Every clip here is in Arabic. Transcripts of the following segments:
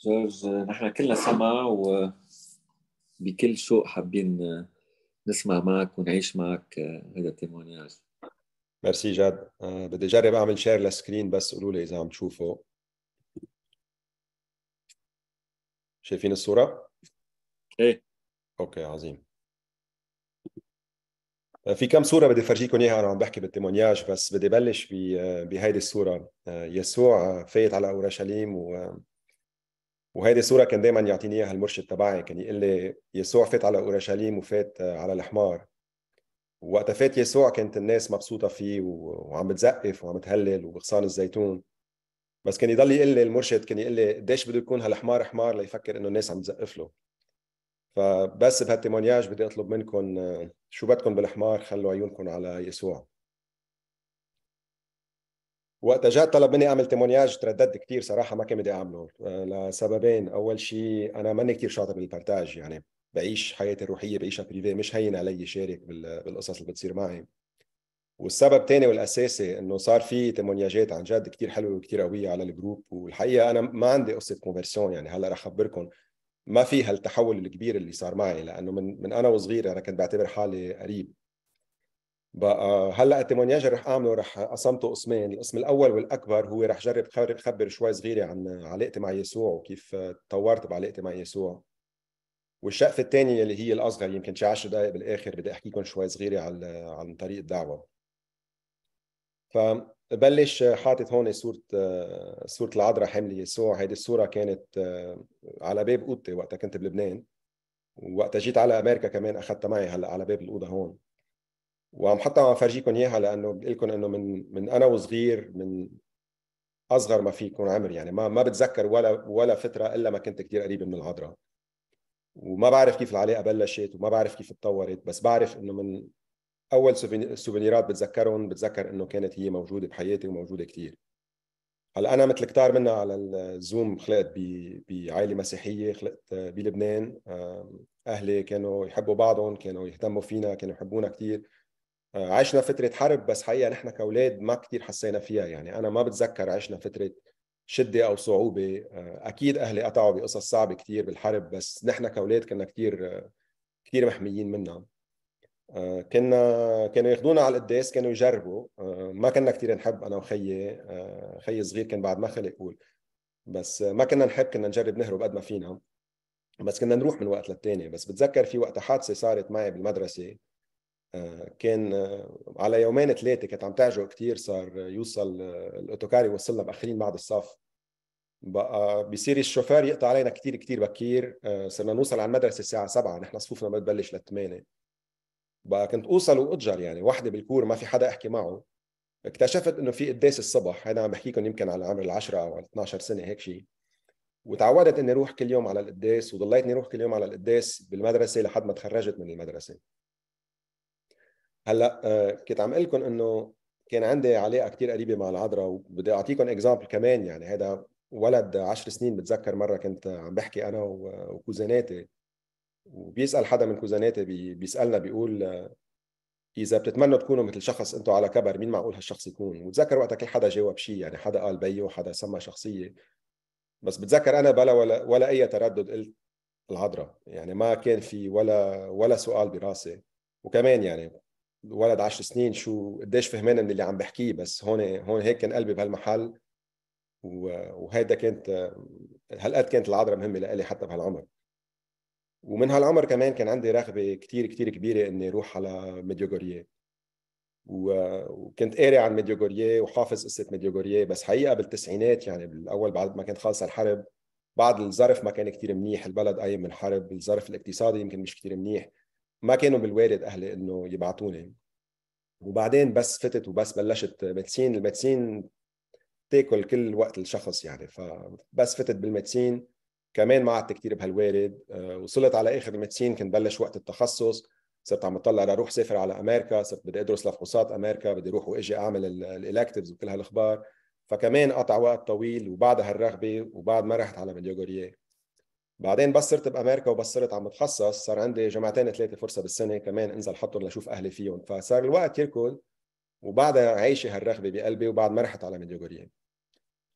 جورج نحن كلنا سما وبكل شوق حابين نسمع معك ونعيش معك هذا التيمونياج ميرسي جاد آه، بدي جرب اعمل شير للسكرين بس قولوا لي اذا عم تشوفوا شايفين الصوره؟ ايه اوكي عظيم آه، في كم صورة بدي فرجيكم إياها أنا عم بحكي بالتيمونياج بس بدي بلش آه، بهيدي الصورة يسوع فايت على أورشليم و وهذه صوره كان دائما يعطيني اياها المرشد تبعي كان يقول لي يسوع فات على اورشليم وفات آه، على الحمار وقت فات يسوع كانت الناس مبسوطه فيه وعم بتزقف وعم بتهلل وبغصان الزيتون بس كان يضل يقول لي المرشد كان يقول لي قديش بده يكون هالحمار حمار ليفكر انه الناس عم تزقف له فبس بهالتيمونياج بدي اطلب منكم آه، شو بدكم بالحمار خلوا عيونكم على يسوع وقت جاء طلب مني اعمل تيمونياج ترددت كثير صراحه ما كان بدي اعمله لسببين اول شيء انا ماني كثير شاطر بالبرتاج يعني بعيش حياتي الروحيه بعيشها بريفي مش هين علي شارك بالقصص اللي بتصير معي والسبب الثاني والاساسي انه صار في تيمونياجات عن جد كثير حلوه وكثير قويه على الجروب والحقيقه انا ما عندي قصه كونفرسيون يعني هلا رح اخبركم ما في هالتحول الكبير اللي صار معي لانه من من انا وصغير انا كنت بعتبر حالي قريب بقى هلا التيمونياج رح اعمله رح قسمته قسمين، القسم الاول والاكبر هو رح جرب خبر شوي صغيره عن علاقتي مع يسوع وكيف تطورت بعلاقتي مع يسوع. والشقفه الثانيه اللي هي الاصغر يمكن شي 10 دقائق بالاخر بدي احكي لكم شوي صغيره على عن طريق الدعوه. فبلش حاطط هون صوره صوره العذراء حامل يسوع، هيدي الصوره كانت على باب اوضتي وقتها كنت بلبنان. وقتها جيت على امريكا كمان اخذتها معي هلا على باب الاوضه هون. وعم حتى عم فرجيكم اياها لانه بقول لكم انه من من انا وصغير من اصغر ما فيكم عمر يعني ما ما بتذكر ولا ولا فتره الا ما كنت كثير قريب من الهضره وما بعرف كيف العلاقه بلشت وما بعرف كيف تطورت بس بعرف انه من اول سوفينيرات بتذكرهم بتذكر انه كانت هي موجوده بحياتي وموجوده كثير هلا انا مثل كتار منا على الزوم خلقت بعائله مسيحيه خلقت بلبنان اهلي كانوا يحبوا بعضهم كانوا يهتموا فينا كانوا يحبونا كثير عشنا فتره حرب بس حقيقه نحن كاولاد ما كثير حسينا فيها يعني انا ما بتذكر عشنا فتره شده او صعوبه آه، اكيد اهلي قطعوا بقصص صعبه كثير بالحرب بس نحن كاولاد كنا كثير كثير محميين منها آه، كنا كانوا ياخذونا على القداس كانوا يجربوا آه، ما كنا كثير نحب انا وخيي خيي صغير كان بعد ما خلق قول بس ما كنا نحب كنا نجرب نهرب قد ما فينا بس كنا نروح من وقت للتاني بس بتذكر في وقت حادثه صارت معي بالمدرسه كان على يومين ثلاثه كانت عم تعجو كثير صار يوصل الاوتوكاري وصلنا باخرين بعد الصف بقى بيصير الشوفير يقطع علينا كثير كثير بكير آه، صرنا نوصل على المدرسه الساعه 7 نحن صفوفنا ما بتبلش لل 8 بقى كنت اوصل واضجر يعني وحده بالكور ما في حدا احكي معه اكتشفت انه في قداس الصبح هذا عم بحكيكم يمكن على عمر العشرة او 12 سنه هيك شيء وتعودت اني اروح كل يوم على القداس وضليتني اروح كل يوم على القداس بالمدرسه لحد ما تخرجت من المدرسه هلا آه، كنت عم اقول انه كان عندي علاقه كثير قريبه مع العذراء وبدي اعطيكم اكزامبل كمان يعني هذا ولد عشر سنين بتذكر مره كنت عم بحكي انا وكوزاناتي وبيسال حدا من كوزاناتي بيسالنا بيقول آه، اذا بتتمنوا تكونوا مثل شخص انتم على كبر مين معقول هالشخص يكون وبتذكر وقتها كل حدا جاوب شيء يعني حدا قال بيو وحدا سمى شخصيه بس بتذكر انا بلا ولا ولا اي تردد قلت العذراء يعني ما كان في ولا ولا سؤال براسي وكمان يعني ولد 10 سنين شو قديش فهمان من اللي عم بحكيه بس هون هون هيك كان قلبي بهالمحل وهيدا كانت هالقد كانت العذره مهمه لإلي حتى بهالعمر ومن هالعمر كمان كان عندي رغبه كتير كتير كبيره اني اروح على ميديوغوريا وكنت قاري عن ميديوغوريا وحافظ قصه ميديوغوريا بس حقيقه بالتسعينات يعني بالاول بعد ما كانت خالصه الحرب بعد الظرف ما كان كتير منيح البلد قايم من حرب الظرف الاقتصادي يمكن مش كتير منيح ما كانوا بالوارد اهلي انه يبعتوني وبعدين بس فتت وبس بلشت ميدسين الميدسين تاكل كل وقت الشخص يعني فبس فتت بالميدسين كمان ما قعدت كثير بهالوارد آه، وصلت على اخر الميدسين كنت بلش وقت التخصص صرت عم بطلع اروح سافر على امريكا صرت بدي ادرس لفحوصات امريكا بدي اروح واجي اعمل الالكتيفز وكل هالاخبار فكمان قطع وقت طويل وبعد هالرغبه وبعد ما رحت على مديوغوريه بعدين بس صرت بامريكا وبس صرت عم بتخصص صار عندي جمعتين ثلاثه فرصه بالسنه كمان انزل حطهم لاشوف اهلي فيهم فصار الوقت يركض وبعدها عايشه هالرغبه بقلبي وبعد ما رحت على ميديوغوريا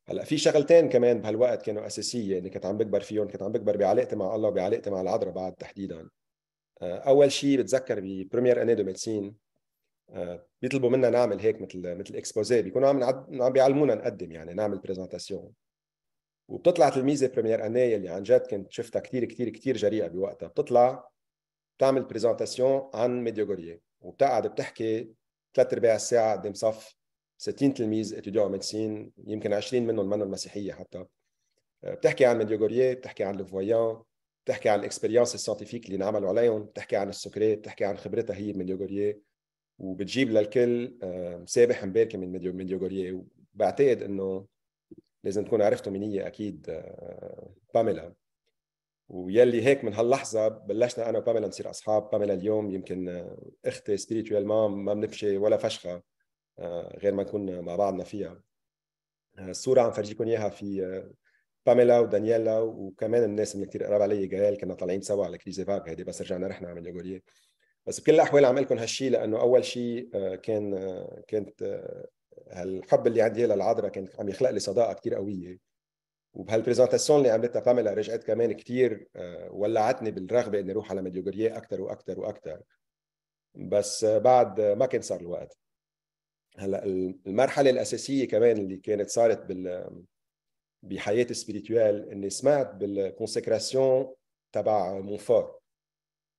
هلا في شغلتين كمان بهالوقت كانوا اساسيه اللي كنت عم بكبر فيهم كنت عم بكبر بعلاقتي مع الله وبعلاقتي مع العذراء بعد تحديدا آه، اول شيء بتذكر ببريمير اني دو ميدسين بيطلبوا منا نعمل هيك مثل مثل اكسبوزي بيكونوا عم عم بيعلمونا نقدم يعني نعمل برزنتاسيون وبتطلع تلميذه بريمير اني اللي عن جد كنت شفتها كثير كثير كثير جريئه بوقتها بتطلع بتعمل بريزنتاسيون عن ميديوغوريا وبتقعد بتحكي ثلاث ارباع الساعه قدام صف 60 تلميذ اتيديو ميديسين يمكن 20 منهم منهم مسيحيه حتى بتحكي عن ميديوغوريا بتحكي عن لوفويان بتحكي عن الاكسبيرينس الساينتيفيك اللي انعملوا عليهم بتحكي عن السكري بتحكي عن خبرتها هي بميديوغوريا وبتجيب للكل آه، سابح مباركه من ميديوغوريا وبعتقد انه لازم تكون عرفتوا مين هي اكيد آه، باميلا ويلي هيك من هاللحظه بلشنا انا وباميلا نصير اصحاب باميلا اليوم يمكن آه، اختي سبيريتوال ما ما بنمشي ولا فشخه آه، غير ما نكون مع بعضنا فيها الصوره عم فرجيكم اياها في باميلا ودانييلا وكمان الناس اللي كثير قراب علي جايال كنا طالعين سوا على كريزي فاغ هيدي بس رجعنا رحنا على يوغوريه بس بكل الاحوال عملكم هالشيء لانه اول شيء كان كانت هالحب اللي عندي للعذراء كان عم يخلق لي صداقه كثير قويه وبهالبرزنتاسيون اللي عملتها باميلا رجعت كمان كثير آه، ولعتني بالرغبه اني اروح على مديوغورييه اكثر واكثر واكثر بس آه، بعد آه، ما كان صار الوقت هلا المرحله الاساسيه كمان اللي كانت صارت بال بحياتي السبيريتوال اني سمعت بالكونسكراسيون تبع مونفور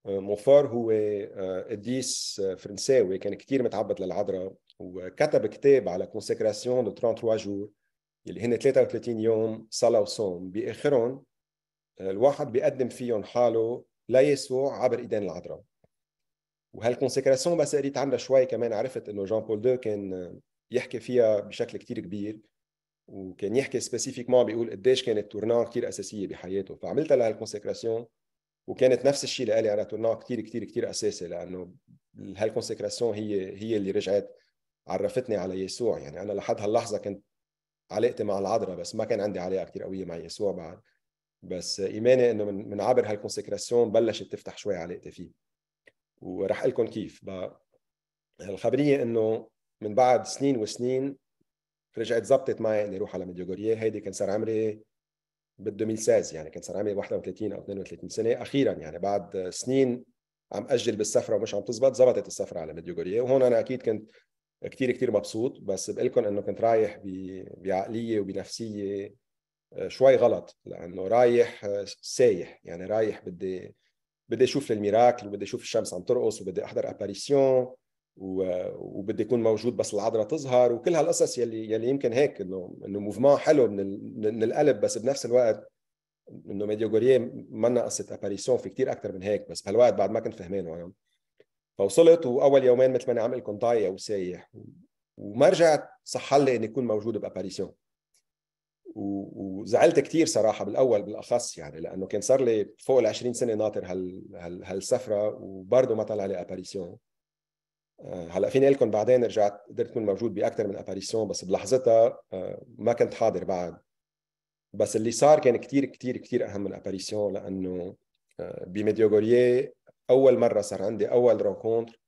مونفور هو قديس فرنساوي كان كثير متعبد للعذراء وكتب كتاب على كونسكراسيون دو 33 جور اللي هن 33 يوم صلاة وصوم بآخرهم آه، الواحد بيقدم فيهم حاله ليسوع عبر ايدين العذراء وهالكونسكراسيون بس قريت عنها شوي كمان عرفت انه جان بول دو كان آه، يحكي فيها بشكل كتير كبير وكان يحكي سبيسيفيك ما بيقول قديش كانت تورنا كتير اساسيه بحياته فعملتها لهالكونسكراسيون وكانت نفس الشيء لالي انا تورنا كتير كتير كتير اساسي لانه هالكونسكراسيون هي هي اللي رجعت عرفتني على يسوع يعني انا لحد هاللحظه كنت علاقتي مع العذراء بس ما كان عندي علاقه كثير قويه مع يسوع بعد بس ايماني انه من, من عبر هالكونسكراسيون بلشت تفتح شوي علاقتي فيه اقول لكم كيف بقى الخبريه انه من بعد سنين وسنين رجعت زبطت معي اني اروح على ميديوغوريا هيدي كان صار عمري بال 2016 يعني كان صار عمري 31 او 32 سنه اخيرا يعني بعد سنين عم اجل بالسفره ومش عم تزبط زبطت السفره على ميديوغوريا وهون انا اكيد كنت كتير كتير مبسوط بس بقول لكم انه كنت رايح بعقليه وبنفسيه آه، شوي غلط لانه رايح آه، سايح يعني رايح بدي بدي اشوف الميراكل وبدي اشوف الشمس عم ترقص وبدي احضر اباريسيون وبدي اكون موجود بس العضله تظهر وكل هالقصص يلي يلي يمكن هيك انه انه موفمون حلو من من القلب بس بنفس الوقت انه غوريي منا قصه اباريسيون في كتير اكثر من هيك بس بهالوقت بعد ما كنت فهمانه انا فوصلت واول يومين مثل ما انا عم لكم ضايع وسايح وما رجعت صح لي اني اكون موجود باباريسيون وزعلت كثير صراحه بالاول بالاخص يعني لانه كان صار لي فوق ال 20 سنه ناطر هال هال هالسفره وبرضه ما طلع لي اباريسيون آه، هلا فيني اقول لكم بعدين رجعت قدرت اكون موجود باكثر من اباريسيون بس بلحظتها آه، ما كنت حاضر بعد بس اللي صار كان كثير كثير كثير اهم من اباريسيون لانه آه، بميديوغوريي اول مره صار عندي اول رونكونتر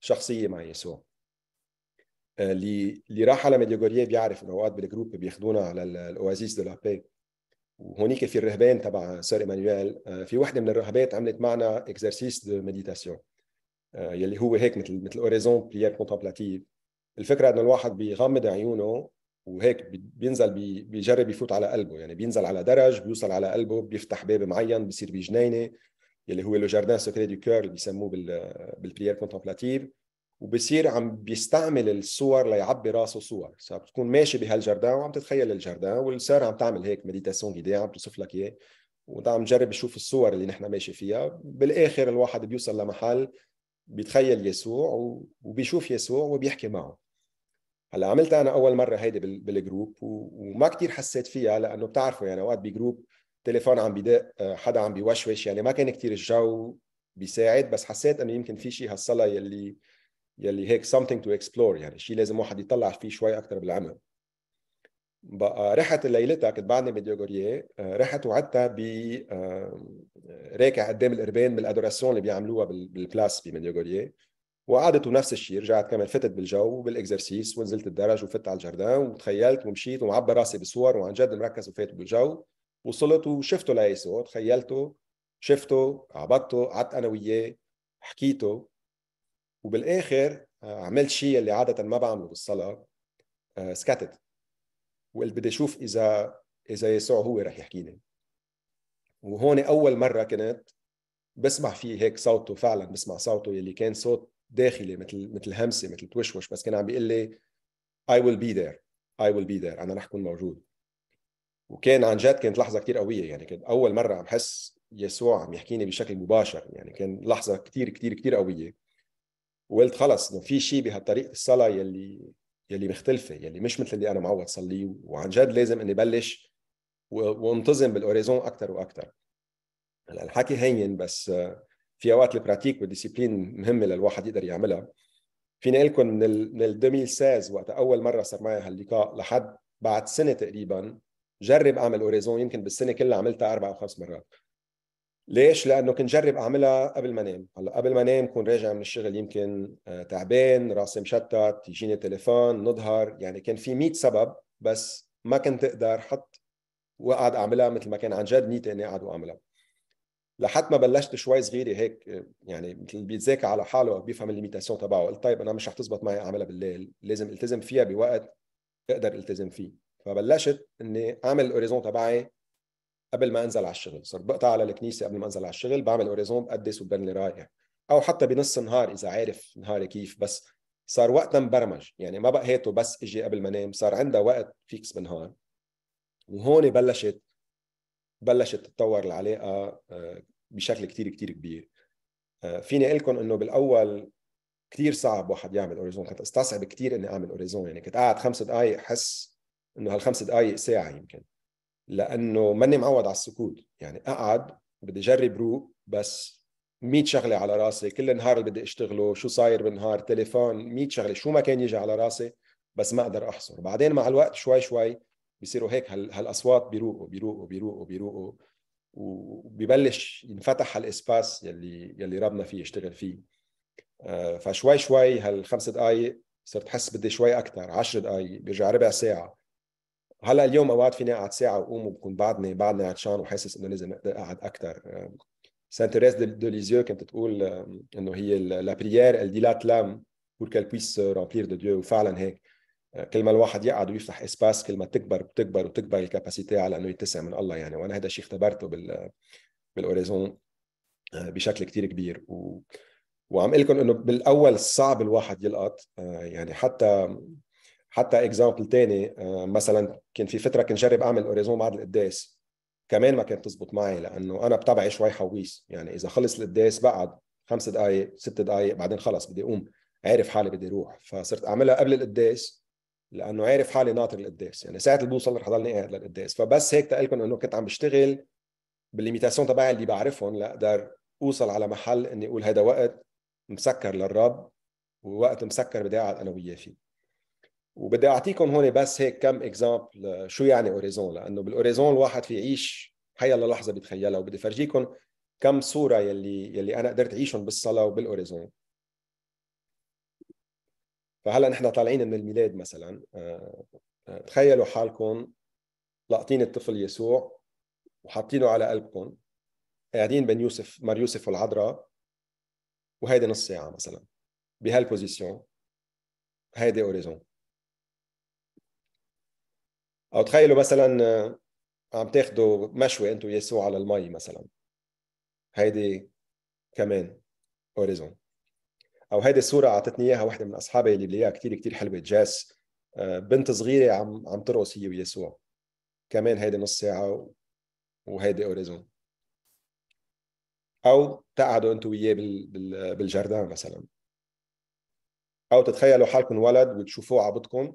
شخصيه مع يسوع آه، اللي اللي راح على ميديوغوريا بيعرف انه اوقات بالجروب بياخذونا على الاوازيس دو لابي وهونيك في الرهبان تبع سير ايمانويل آه، في وحده من الرهبات عملت معنا اكزرسيس دو ميديتاسيون يلي هو هيك مثل مثل اوريزون بليير كونتمبلاتيف الفكره انه الواحد بيغمض عيونه وهيك بينزل بيجرب يفوت على قلبه يعني بينزل على درج بيوصل على قلبه بيفتح باب معين بيصير بجنينه يلي هو لو جاردان سكري دو كور اللي بيسموه بالبريير كونتمبلاتيف وبصير عم بيستعمل الصور ليعبي راسه صور فبتكون ماشي بهالجردان وعم تتخيل الجردان والسير عم تعمل هيك مديتاسيون جيدي عم توصف لك اياه وانت عم جرب تشوف الصور اللي نحن ماشي فيها بالاخر الواحد بيوصل لمحل بيتخيل يسوع وبيشوف يسوع وبيحكي معه هلا عملتها انا اول مره هيدي بالجروب وما كتير حسيت فيها لانه بتعرفوا يعني اوقات بجروب تليفون عم بدق آه، حدا عم بيوشوش يعني ما كان كتير الجو بيساعد بس حسيت انه يمكن في شيء هالصلاه يلي يلي هيك something to explore يعني شيء لازم واحد يطلع فيه شوي اكثر بالعمل بقى رحت ليلتها كنت بعدني بديوغورييه آه، رحت وعدتها ب راكع قدام الاربان بالادوراسيون اللي بيعملوها بالبلاس بمديوغورييه وقعدت ونفس الشيء رجعت كمان فتت بالجو وبالاكزرسيس ونزلت الدرج وفت على الجردان وتخيلت ومشيت ومعبى راسي بصور وعن جد مركز وفات بالجو وصلت وشفته لايسو تخيلته شفته عبطته قعدت انا وياه حكيته وبالاخر آه، عملت شيء اللي عاده ما بعمله بالصلاه آه، سكتت وقلت بدي اشوف اذا اذا يسوع هو رح يحكي لي وهون اول مره كنت بسمع فيه هيك صوته فعلا بسمع صوته يلي كان صوت داخلي مثل مثل همسه مثل توشوش بس كان عم بيقول لي I will be there I will be there أنا رح اكون موجود وكان عن جد كانت لحظه كثير قويه يعني كان اول مره عم حس يسوع عم يحكيني بشكل مباشر يعني كان لحظه كثير كثير كثير قويه وقلت خلص انه في شيء بهالطريقه الصلاه يلي يلي مختلفه يلي مش مثل اللي انا معود صليه وعن جد لازم اني بلش وانتظم بالاوريزون اكثر واكثر هلا الحكي هين بس في اوقات البراتيك والديسيبلين مهمه للواحد يقدر يعملها فيني اقول لكم من ال 2016 وقت اول مره صار معي هاللقاء لحد بعد سنه تقريبا جرب اعمل اوريزون يمكن بالسنه كلها عملتها اربع او خمس مرات ليش؟ لانه كنت جرب اعملها قبل ما انام، هلا قبل ما انام كون راجع من الشغل يمكن آه، تعبان، راسي مشتت، يجيني تليفون، نظهر، يعني كان في 100 سبب بس ما كنت اقدر حط واقعد اعملها مثل ما كان عن جد نيتي اني اقعد واعملها. لحد ما بلشت شوي صغيره هيك آه، يعني مثل بيتذاكى على حاله بيفهم الليميتاسيون تبعه، قلت طيب انا مش رح تزبط معي اعملها بالليل، لازم التزم فيها بوقت اقدر التزم فيه. فبلشت اني اعمل الاوريزون تبعي قبل ما انزل على الشغل صرت بقطع على الكنيسه قبل ما انزل على الشغل بعمل اوريزون بقدس اللي رايح او حتى بنص النهار اذا عارف نهاري كيف بس صار وقتها مبرمج يعني ما بقى هيته بس اجي قبل ما انام صار عندها وقت فيكس بالنهار وهون بلشت بلشت تتطور العلاقه آه، بشكل كتير كتير كبير آه، فيني اقول لكم انه بالاول كتير صعب واحد يعمل اوريزون كنت استصعب كتير اني اعمل اوريزون يعني كنت قاعد خمس دقائق احس انه هالخمس دقائق ساعه يمكن لانه ماني معود على السكوت يعني اقعد بدي اجرب روق بس 100 شغله على راسي كل النهار اللي بدي اشتغله شو صاير بالنهار تليفون 100 شغله شو ما كان يجي على راسي بس ما اقدر احصر بعدين مع الوقت شوي شوي بيصيروا هيك هالاصوات بيروقوا بيروقوا بيروقوا بيروقوا وبيبلش ينفتح هالاسباس يلي يلي ربنا فيه يشتغل فيه آه، فشوي شوي هالخمس دقائق صرت حس بدي شوي اكثر 10 دقائق بيرجع ربع ساعه هلا اليوم اوقات فيني اقعد ساعه وقوم وبكون بعدني بعدني عطشان وحاسس انه لازم اقعد اكثر سانت تيريز دو ليزيو كانت تقول انه هي لا بريير اللي ديلات لام بور كال بويس رامبلير دو ديو وفعلا هيك آه، كل ما الواحد يقعد ويفتح اسباس كل ما تكبر بتكبر وتكبر الكاباسيتي على انه يتسع من الله يعني وانا هذا الشيء اختبرته بال بالاوريزون آه، بشكل كثير كبير و... وعم اقول لكم انه بالاول صعب الواحد يلقط آه، يعني حتى حتى اكزامبل تاني آه، مثلا كان في فتره كنت جرب اعمل اوريزون بعد القداس كمان ما كانت تزبط معي لانه انا بتبعي شوي حويس يعني اذا خلص القداس بعد خمس دقائق ست دقائق بعدين خلص بدي اقوم عارف حالي بدي اروح فصرت اعملها قبل القداس لانه عارف حالي ناطر القداس يعني ساعه اللي بوصل رح ضلني قاعد للقداس فبس هيك تقلكم انه كنت عم بشتغل بالليميتاسيون تبعي اللي بعرفهم لاقدر اوصل على محل اني اقول هذا وقت مسكر للرب ووقت مسكر بدي اقعد انا وياه فيه وبدي اعطيكم هون بس هيك كم اكزامبل آه، شو يعني اوريزون لانه بالاوريزون الواحد في يعيش حيا للحظه بيتخيلها وبدي فرجيكم كم صوره يلي يلي انا قدرت اعيشهم بالصلاه وبالاوريزون فهلا نحن طالعين من الميلاد مثلا آه، آه، تخيلوا حالكم لاقطين الطفل يسوع وحاطينه على قلبكم قاعدين بين يوسف مر يوسف والعذراء وهيدي نص ساعه مثلا بهالبوزيسيون هيدي اوريزون او تخيلوا مثلا آه، عم تاخذوا مشوي انتم يسوع على المي مثلا هيدي كمان اوريزون او هيدي الصوره اعطتني اياها وحده من اصحابي اللي ليها كثير كثير حلوه جاس آه، بنت صغيره عم عم ترقص هي ويسوع كمان هيدي نص ساعه وهيدي اوريزون او تقعدوا انتم وياه بالجردان مثلا او تتخيلوا حالكم ولد وتشوفوه عبدكم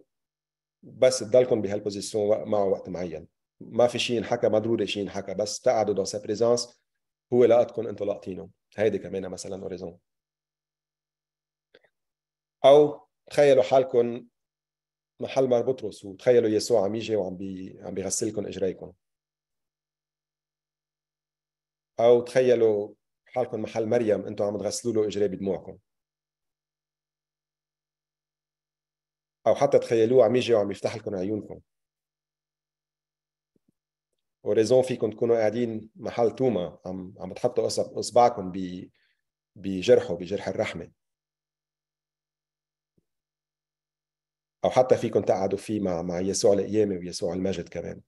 بس تضلكم بهالبوزيسيون معه وقت معين ما في شيء ينحكى ما ضروري شيء ينحكى بس تقعدوا دون سا بريزونس هو لقطكم انتم لاقطينه هيدي كمان مثلا اوريزون او تخيلوا حالكم محل مار بطرس وتخيلوا يسوع عم يجي وعم بي عم بيغسلكم اجريكم او تخيلوا حالكم محل مريم انتم عم تغسلوا له اجري بدموعكم او حتى تخيلوه عم يجي وعم يفتح لكم عيونكم وريزون فيكم تكونوا قاعدين محل توما عم عم تحطوا اصبعكم ب بجرحه بجرح الرحمه او حتى فيكم تقعدوا فيه مع مع يسوع القيامه ويسوع المجد كمان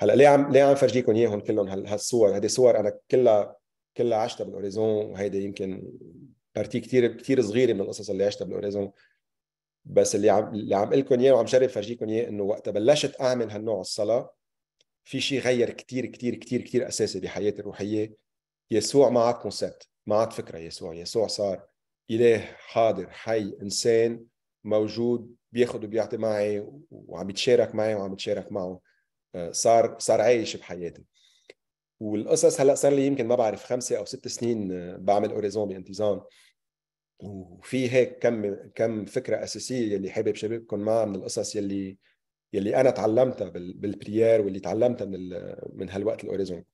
هلا ليه عم ليه عم فرجيكم اياهم كلهم هالصور هذه صور انا كلها كلها عشتها بالاوريزون وهيدي يمكن بارتي كثير كثير صغيره من القصص اللي عشتها بالاوريزون بس اللي عم اللي عم لكم اياه وعم جرب فرجيكم اياه انه وقت بلشت اعمل هالنوع الصلاه في شيء غير كثير كثير كثير كثير اساسي بحياتي الروحيه يسوع ما عاد كونسبت ما عاد فكره يسوع يسوع صار اله حاضر حي انسان موجود بياخذ وبيعطي معي وعم يتشارك معي وعم يتشارك معه آه، صار صار عايش بحياتي والقصص هلا صار لي يمكن ما بعرف خمسه او ست سنين آه، بعمل اوريزون بانتظام وفي هيك كم كم فكره اساسيه يلي حابب شارككم معها من القصص يلي يلي انا تعلمتها بالبريير واللي تعلمتها من من هالوقت الاوريزون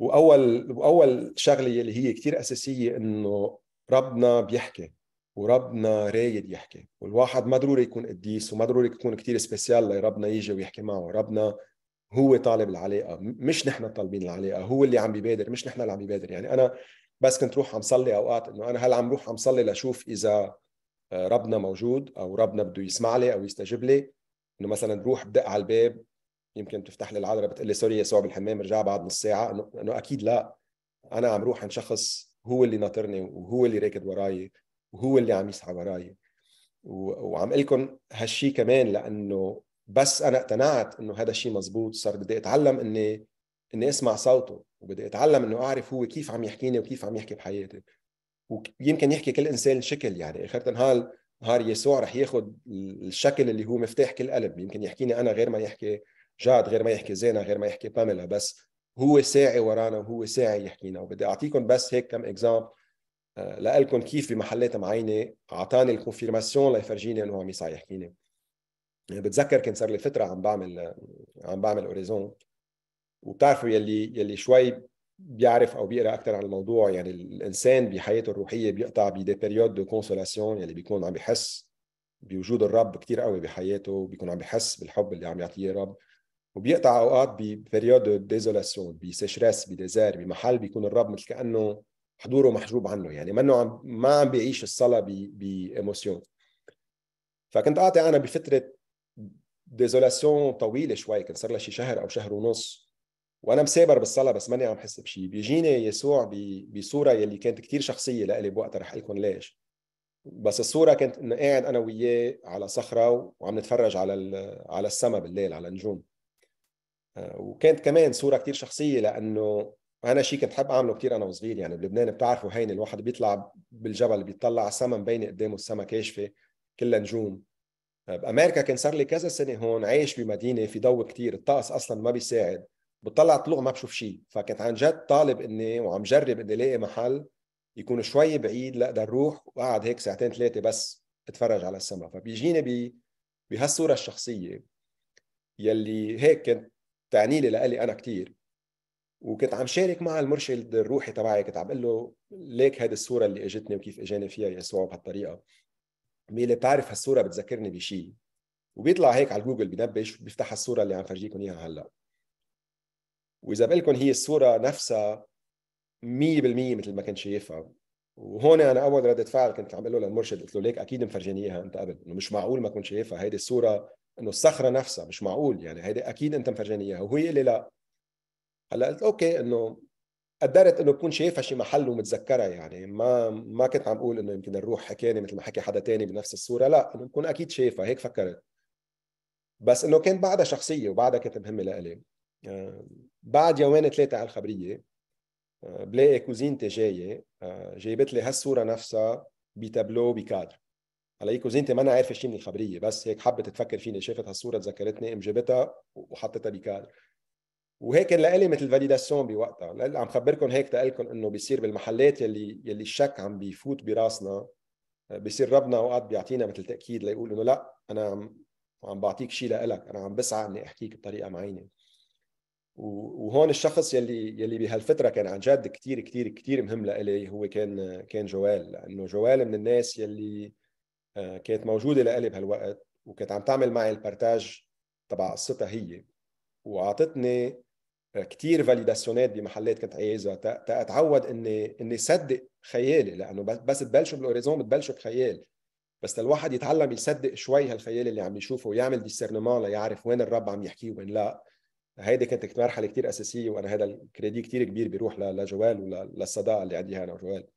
واول واول شغله يلي هي كثير اساسيه انه ربنا بيحكي وربنا رايد يحكي والواحد ما ضروري يكون قديس وما ضروري يكون كثير سبيسيال لربنا يجي ويحكي معه ربنا هو طالب العلاقه مش نحن طالبين العلاقه هو اللي عم بيبادر مش نحن اللي عم بيبادر يعني انا بس كنت روح عم صلي اوقات انه انا هل عم روح عم صلي لاشوف اذا آه، ربنا موجود او ربنا بده يسمع لي او يستجيب لي انه مثلا بروح بدق على الباب يمكن بتفتح لي العذراء بتقول لي سوري يسوع بالحمام رجع بعد نص ساعه انه اكيد لا انا عم روح عن شخص هو اللي ناطرني وهو اللي راكد وراي وهو اللي عم يسعى وراي وعم لكم هالشيء كمان لانه بس انا اقتنعت انه هذا الشيء مزبوط صار بدي اتعلم اني اني اسمع صوته وبدي أتعلم إنه أعرف هو كيف عم يحكيني وكيف عم يحكي بحياتي ويمكن يحكي كل إنسان شكل يعني آخر نهار نهار يسوع رح ياخذ الشكل اللي هو مفتاح كل قلب يمكن يحكيني أنا غير ما يحكي جاد غير ما يحكي زينة غير ما يحكي باميلا بس هو ساعي ورانا وهو ساعي يحكينا وبدي أعطيكم بس هيك كم إكزامبل آه، لألكم كيف بمحلات معينة أعطاني الكونفيرماسيون ليفرجيني إنه عم يسعى يحكيني يعني بتذكر كان صار لي فترة عم بعمل عم بعمل أوريزون وبتعرفوا يلي يلي شوي بيعرف او بيقرا اكثر عن الموضوع يعني الانسان بحياته الروحيه بيقطع بدي بيريود دو كونسولاسيون يلي بيكون عم بحس بوجود الرب كثير قوي بحياته بيكون عم بحس بالحب اللي عم يعطيه الرب وبيقطع اوقات بيريود دو ديزولاسيون بسيشرس بديزير بمحل بيكون الرب مثل كانه حضوره محجوب عنه يعني منه عم ما عم بيعيش الصلاه بايموسيون فكنت قاطع انا بفتره ديزولاسيون طويله شوي كان صار لها شي شهر او شهر ونص وانا مسابر بالصلاه بس ماني عم حس بشيء بيجيني يسوع بصوره يلي كانت كثير شخصيه لإلي بوقتها رح لكم ليش بس الصوره كانت انه قاعد انا وياه على صخره وعم نتفرج على على السماء بالليل على النجوم آه، وكانت كمان صوره كثير شخصيه لانه انا شيء كنت حب اعمله كثير انا وصغير يعني بلبنان بتعرفوا هين الواحد بيطلع بالجبل بيطلع على السما مبينه قدامه السما كاشفه كلها نجوم آه، بامريكا كان صار لي كذا سنه هون عايش بمدينه في ضوء كثير الطقس اصلا ما بيساعد بطلع طلوع ما بشوف شيء فكنت عن جد طالب اني وعم جرب اني الاقي محل يكون شوي بعيد لاقدر اروح واقعد هيك ساعتين ثلاثه بس اتفرج على السما فبيجيني بي بهالصوره الشخصيه يلي هيك كانت تعني لي لإلي انا كثير وكنت عم شارك مع المرشد الروحي تبعي كنت عم بقول له ليك هذه الصوره اللي اجتني وكيف اجاني فيها يسوع بهالطريقه بيقول لي بتعرف هالصوره بتذكرني بشيء وبيطلع هيك على جوجل بنبش بيفتح الصوره اللي عم فرجيكم اياها هلا واذا بقول هي الصوره نفسها 100% مثل ما كنت شايفها وهون انا اول رده فعل كنت عم بقول له للمرشد قلت له ليك اكيد مفرجيني اياها انت قبل انه مش معقول ما كنت شايفها هيدي الصوره انه الصخره نفسها مش معقول يعني هيدي اكيد انت مفرجيني اياها وهي اللي لي لا هلا قلت اوكي انه قدرت انه بكون شايفها شي محل ومتذكرها يعني ما ما كنت عم اقول انه يمكن الروح حكاني مثل ما حكى حدا تاني بنفس الصوره لا انه بكون اكيد شايفها هيك فكرت بس انه كان بعدها شخصيه وبعدها كانت مهمه لإلي آه، بعد يومين ثلاثه على الخبريه آه، بلاقي كوزينتي جايه آه، جايبت لي هالصوره نفسها بتابلو بكادر هلا هي كوزينتي ما انا عارفه شيء من الخبريه بس هيك حبت تفكر فيني شافت هالصوره تذكرتني ام جابتها وحطتها بكادر وهيك لإلي مثل فاليداسيون بوقتها عم خبركم هيك تقلكم انه بيصير بالمحلات يلي يلي الشك عم بيفوت براسنا بصير ربنا اوقات بيعطينا مثل تاكيد ليقول انه لا انا عم عم بعطيك شيء لإلك انا عم بسعى اني احكيك بطريقه معينه وهون الشخص يلي يلي بهالفتره كان عن جد كثير كثير كثير مهم لإلي هو كان كان جوال لانه جوال من الناس يلي آه، كانت موجوده لإلي بهالوقت وكانت عم تعمل معي البارتاج تبع قصتها هي واعطتني آه، كثير فاليداسيونات بمحلات كنت عايزها تاتعود اني اني صدق خيالي لانه بس تبلشوا بالاوريزون بتبلشوا بخيال بس الواحد يتعلم يصدق شوي هالخيال اللي عم يشوفه ويعمل ديسيرنمون ليعرف وين الرب عم يحكي وين لا هيدي كانت مرحله كثير اساسيه وانا هذا الكريدي كثير كبير بيروح لجوال وللصداقه اللي عندي انا وجوال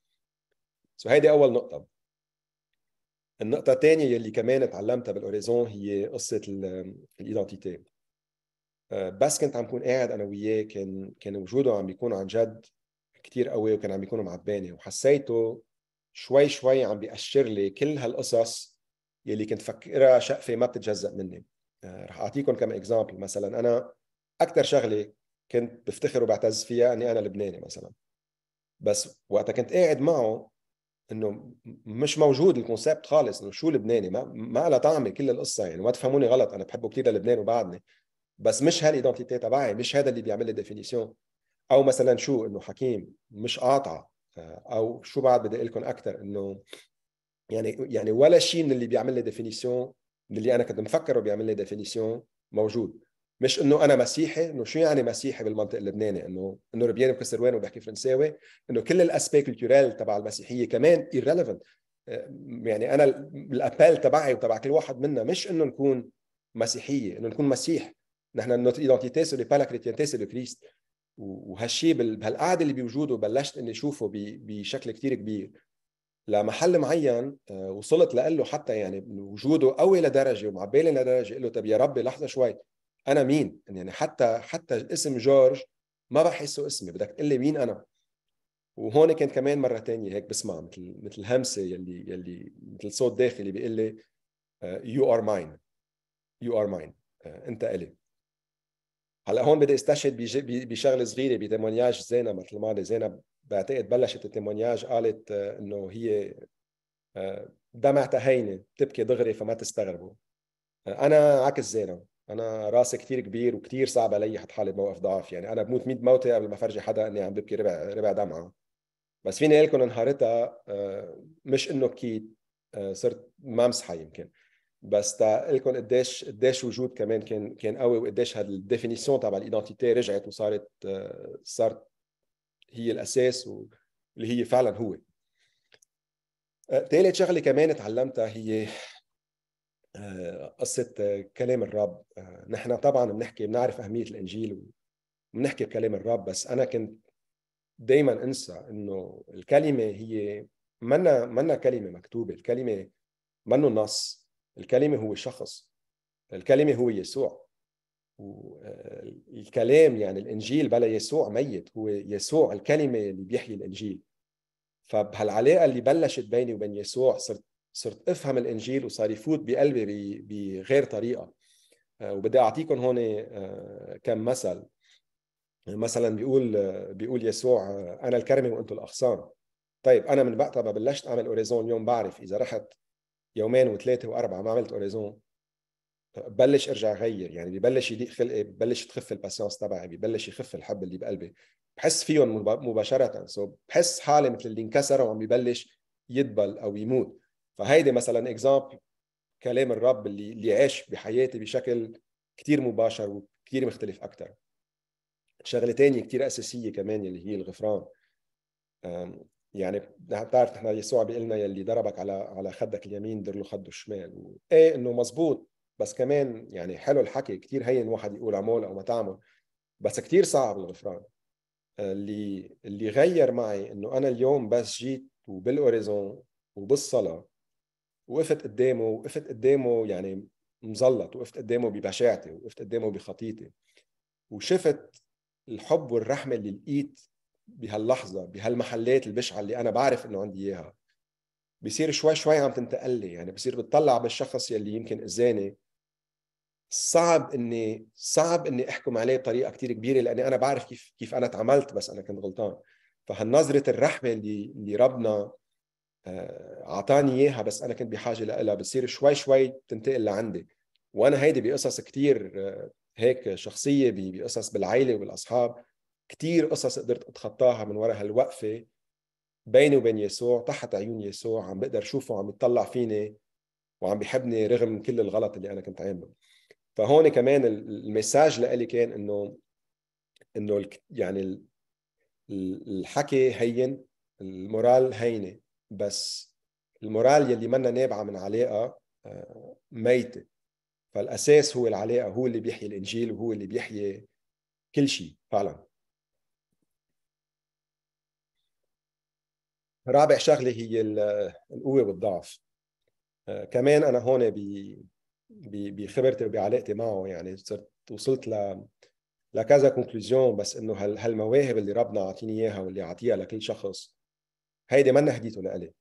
سو هيدي اول نقطه النقطه الثانيه يلي كمان تعلمتها بالاوريزون هي قصه الايدنتيتي آه، بس كنت عم كون قاعد انا وياه كان كان وجوده عم بيكون عن جد كثير قوي وكان عم بيكون معباني وحسيته شوي شوي عم بيأشر لي كل هالقصص يلي كنت فكرها شقفه ما بتتجزأ مني آه، رح اعطيكم كم اكزامبل مثلا انا اكثر شغله كنت بفتخر وبعتز فيها اني انا لبناني مثلا بس وقتها كنت قاعد معه انه مش موجود الكونسيبت خالص انه شو لبناني ما ما لها طعمه كل القصه يعني ما تفهموني غلط انا بحبه كثير للبنان وبعدني بس مش هالايدنتيتي تبعي مش هذا اللي بيعمل لي ديفينيسيون او مثلا شو انه حكيم مش قاطعه آه، او شو بعد بدي اقول لكم اكثر انه يعني يعني ولا شيء من اللي بيعمل لي ديفينيسيون من اللي انا كنت مفكره بيعمل لي ديفينيسيون موجود مش انه انا مسيحي انه شو يعني مسيحي بالمنطق اللبناني انه انه ربيان بكسروان وبحكي فرنساوي انه كل الاسبي كولتورال تبع المسيحيه كمان ايرليفنت آه، يعني انا الابال تبعي وتبع كل واحد منا مش انه نكون مسيحيه انه نكون مسيح نحن نوت ايدنتيتي سو لي با لا كريتيانتي سو لو كريست وهالشيء بهالقعده اللي بوجوده بلشت اني اشوفه بشكل كثير كبير لمحل معين آه، وصلت له حتى يعني وجوده قوي لدرجه ومع بالي لدرجه قلت له طب يا ربي لحظه شوي انا مين يعني حتى حتى اسم جورج ما بحسه اسمي بدك تقول لي مين انا وهون كنت كمان مره تانية هيك بسمع مثل مثل همسه يلي يلي مثل صوت داخلي بيقول لي يو ار ماين يو ار ماين انت الي هلا هون بدي استشهد بشغله صغيره بتيمونياج زينب مثل ما زينب بعتقد بلشت التيمونياج قالت آه، انه هي آه، دمعتها هينه بتبكي دغري فما تستغربوا آه، انا عكس زينب انا راسي كثير كبير وكثير صعب علي احط حالي بموقف ضعف يعني انا بموت 100 موته قبل ما فرجي حدا اني عم ببكي ربع ربع دمعه بس فيني اقول لكم نهارتها آه، مش انه بكيت آه، صرت ما مسحه يمكن بس تقول لكم قديش قديش وجود كمان كان كان قوي وقديش هاد الديفينيسيون تبع الايدنتيتي رجعت وصارت آه، صارت هي الاساس واللي هي فعلا هو ثالث شغله كمان تعلمتها هي قصة كلام الرب آه، نحن طبعا بنحكي بنعرف أهمية الإنجيل وبنحكي بكلام الرب بس أنا كنت دايما أنسى إنه الكلمة هي منا منا كلمة مكتوبة الكلمة منه نص الكلمة هو شخص الكلمة هو يسوع والكلام آه، يعني الإنجيل بلا يسوع ميت هو يسوع الكلمة اللي بيحيي الإنجيل فبهالعلاقة اللي بلشت بيني وبين يسوع صرت صرت افهم الانجيل وصار يفوت بقلبي بغير طريقه آه، وبدي اعطيكم هون آه، كم مثل مثلا بيقول آه، بيقول يسوع انا الكرمه وانتم الاغصان طيب انا من وقتها ما بلشت اعمل اوريزون اليوم بعرف اذا رحت يومين وثلاثه واربعه ما عملت اوريزون ببلش ارجع غير يعني ببلش يضيق خلقي ببلش تخف الباسيونس تبعي ببلش يخف الحب اللي بقلبي بحس فيهم مباشره سو so بحس حالي مثل اللي انكسر وعم ببلش يدبل او يموت فهيدي مثلا اكزامبل كلام الرب اللي اللي عاش بحياتي بشكل كثير مباشر وكثير مختلف اكثر شغله ثانيه كثير اساسيه كمان اللي هي الغفران يعني بتعرف نحن يسوع بيقول لنا يلي ضربك على على خدك اليمين دير له خده الشمال ايه انه مزبوط بس كمان يعني حلو الحكي كثير هين واحد يقول عمول او ما تعمل بس كثير صعب الغفران آه، اللي اللي غير معي انه انا اليوم بس جيت وبالاوريزون وبالصلاه وقفت قدامه وقفت قدامه يعني مزلط وقفت قدامه ببشاعتي وقفت قدامه بخطيتي وشفت الحب والرحمة اللي لقيت بهاللحظة بهالمحلات البشعة اللي أنا بعرف إنه عندي إياها بصير شوي شوي عم تنتقل لي يعني بصير بتطلع بالشخص يلي يمكن أذاني صعب اني صعب اني احكم عليه بطريقه كثير كبيره لاني انا بعرف كيف كيف انا تعاملت بس انا كنت غلطان فهالنظره الرحمه اللي اللي ربنا آه، اعطاني اياها بس انا كنت بحاجه لها بتصير شوي شوي بتنتقل لعندي وانا هيدي بقصص كثير آه، هيك شخصيه بقصص بالعائله وبالاصحاب كثير قصص قدرت اتخطاها من وراء هالوقفه بيني وبين يسوع تحت عيون يسوع عم بقدر اشوفه عم يتطلع فيني وعم بحبني رغم كل الغلط اللي انا كنت عامله فهون كمان المساج لإلي كان انه انه يعني الحكي هين المورال هينه بس المورال يلي منا نابعه من علاقه آه، ميته فالاساس هو العلاقه هو اللي بيحيي الانجيل وهو اللي بيحيي كل شيء فعلا رابع شغله هي القوه والضعف آه، كمان انا هون بخبرتي وبعلاقتي معه يعني صرت وصلت ل لكذا كونكلوزيون بس انه هالمواهب اللي ربنا عطيني اياها واللي عطيها لكل شخص هيدي منا هديته لإلي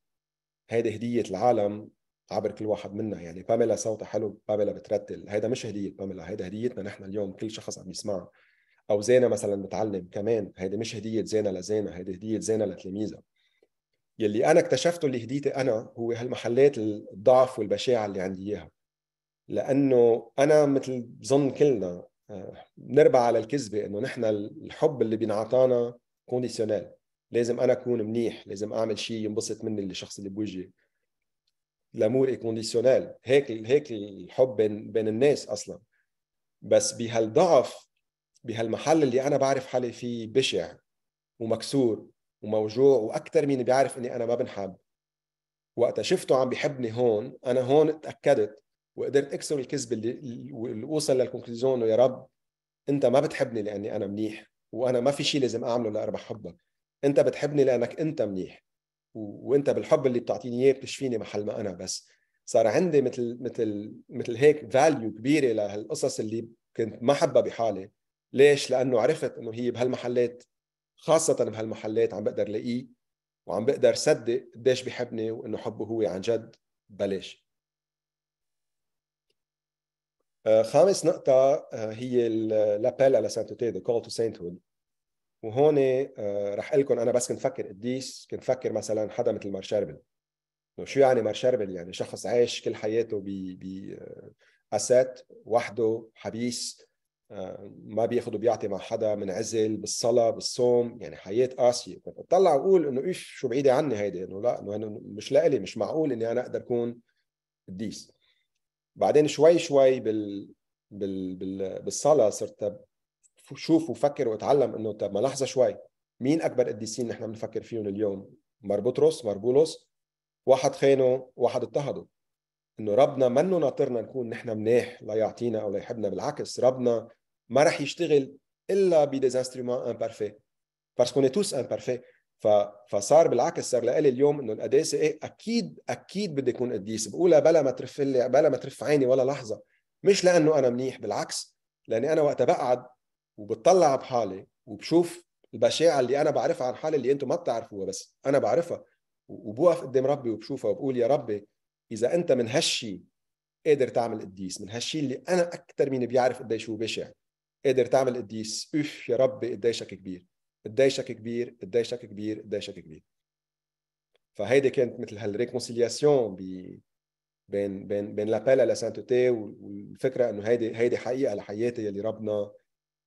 هيدي هدية العالم عبر كل واحد منا يعني باميلا صوتها حلو باميلا بترتل هيدا مش هدية باميلا هيدا هديتنا نحن اليوم كل شخص عم يسمعها أو زينة مثلا متعلم كمان هيدي مش هدية زينة لزينة هيدي هدية زينة لتلاميذها يلي أنا اكتشفته اللي هديتي أنا هو هالمحلات الضعف والبشاعة اللي عندي إياها لأنه أنا مثل بظن كلنا آه، نربع على الكذبة إنه نحن الحب اللي بينعطانا كونديسيونيل لازم انا اكون منيح لازم اعمل شيء ينبسط مني الشخص اللي بوجهي لامور ايكونديسيونال هيك هيك الحب بين بين الناس اصلا بس بهالضعف بهالمحل اللي انا بعرف حالي فيه بشع ومكسور وموجوع واكثر مين بيعرف اني انا ما بنحب وقتها شفته عم بيحبني هون انا هون تاكدت وقدرت اكسر الكذب اللي واوصل للكونكلوزيون يا رب انت ما بتحبني لاني انا منيح وانا ما في شيء لازم اعمله لاربح حبك انت بتحبني لانك انت منيح وانت بالحب اللي بتعطيني اياه بتشفيني محل ما انا بس صار عندي مثل مثل مثل هيك فاليو كبيره لهالقصص اللي كنت ما حبها بحالي ليش لانه عرفت انه هي بهالمحلات خاصه بهالمحلات عم بقدر لاقيه وعم بقدر صدق قديش بحبني وانه حبه هو عن جد بلاش آه، خامس نقطة آه، هي لابيل على سانتوتي ذا كول تو سينتهود وهون آه، رح اقول لكم انا بس كنت فكر قديش كنت فكر مثلا حدا مثل مارشاربل شو يعني مارشاربل يعني شخص عايش كل حياته ب ب اسات آه، وحده حبيس آه، ما بياخذ وبيعطي مع حدا منعزل بالصلاه بالصوم يعني حياه قاسيه كنت اطلع واقول انه ايش شو بعيده عني هيدي انه لا انه مش لإلي مش معقول اني انا اقدر اكون قديس بعدين شوي شوي بال بال... بال... بالصلاه صرت شوف وفكر واتعلم انه طب ما لحظه شوي مين اكبر قديسين نحن بنفكر فيهم اليوم مربطرس مربولوس واحد خانه واحد اضطهده انه ربنا منه ناطرنا نكون نحن مناح ليعطينا او ليحبنا بالعكس ربنا ما رح يشتغل الا انسترومون امبارفي باسكو ني توس امبارفي فصار بالعكس صار لإلي اليوم انه القداسه ايه اكيد اكيد بدي اكون قديس بقولها بلا ما ترف لي بلا ما ترف عيني ولا لحظه مش لانه انا منيح بالعكس لاني انا وقت بقعد وبتطلع بحالي وبشوف البشاعه اللي انا بعرفها عن حالي اللي انتم ما بتعرفوها بس انا بعرفها وبوقف قدام ربي وبشوفها وبقول يا ربي اذا انت من هالشي قادر تعمل قديس من هالشي اللي انا اكثر مين بيعرف قديش هو بشع قادر تعمل قديس اوف يا ربي قديشك كبير قديشك كبير قديشك كبير قديشك كبير فهيدي كانت مثل هالريكونسيلياسيون بين بين بين لابيل على سانتوتي والفكره انه هيدي هيدي حقيقه لحياتي اللي ربنا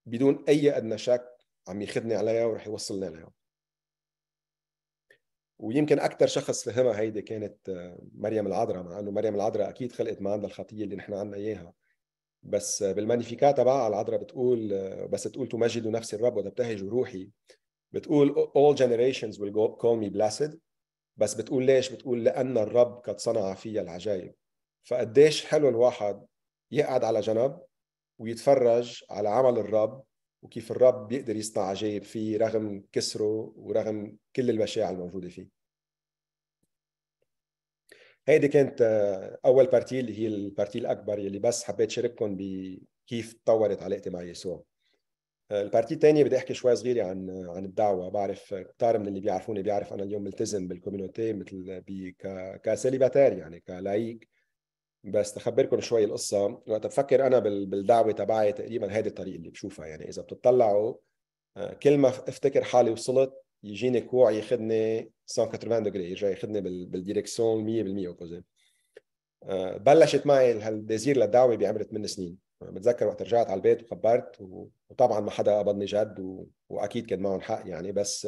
بدون اي ادنى شك عم ياخذني عليها ورح يوصلني عليها ويمكن اكثر شخص فهمها هيدي كانت آه، مريم العذراء مع انه مريم العذراء اكيد خلقت ما عندها الخطيه اللي نحن عندنا اياها بس آه، بالمانيفيكات تبعها العذراء بتقول آه، بس تقول تمجد نفسي الرب وتبتهج روحي بتقول all generations will call me blessed بس بتقول ليش بتقول لان الرب قد صنع في العجائب فقديش حلو الواحد يقعد على جنب ويتفرج على عمل الرب وكيف الرب بيقدر يصنع عجائب فيه رغم كسره ورغم كل البشاعة الموجودة فيه هيدي كانت آه، أول بارتي اللي هي البارتي الأكبر اللي بس حبيت شارككم بكيف تطورت علاقتي مع يسوع آه، البارتي الثانية بدي أحكي شوي صغيرة عن آه، عن الدعوة بعرف كتار من اللي بيعرفوني بيعرف أنا اليوم ملتزم بالكوميونوتي مثل كسليباتير يعني كلايك بس تخبركم شوي القصه وقت بفكر انا بالدعوه تبعي تقريبا هيدي الطريقه اللي بشوفها يعني اذا بتطلعوا آه، كل ما افتكر حالي وصلت يجيني كوع ياخذني 180 دغري يرجع ياخذني بالديركسيون 100% اوبوزيت آه، بلشت معي هالدزير للدعوه بعمر 8 سنين آه، بتذكر وقت رجعت على البيت وخبرت وطبعا ما حدا قبضني جد و... واكيد كان معهم حق يعني بس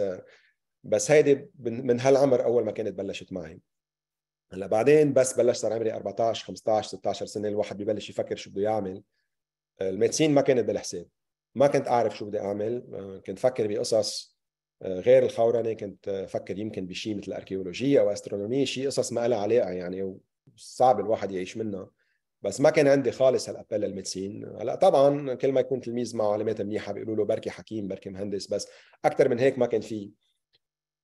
بس هيدي من هالعمر اول ما كانت بلشت معي هلا بعدين بس بلش صار عمري 14 15 16 سنه الواحد ببلش يفكر شو بده يعمل آه، الميدسين ما كانت بالحساب ما كنت اعرف شو بدي اعمل آه، كنت فكر بقصص آه، غير الخورنه كنت فكر يمكن بشيء مثل الاركيولوجيا او استرونومية شيء قصص ما لها علاقه يعني صعب الواحد يعيش منها بس ما كان عندي خالص هالابل للميدسين هلا طبعا كل ما يكون تلميذ معه علامات منيحه بيقولوا له بركي حكيم بركي مهندس بس اكثر من هيك ما كان فيه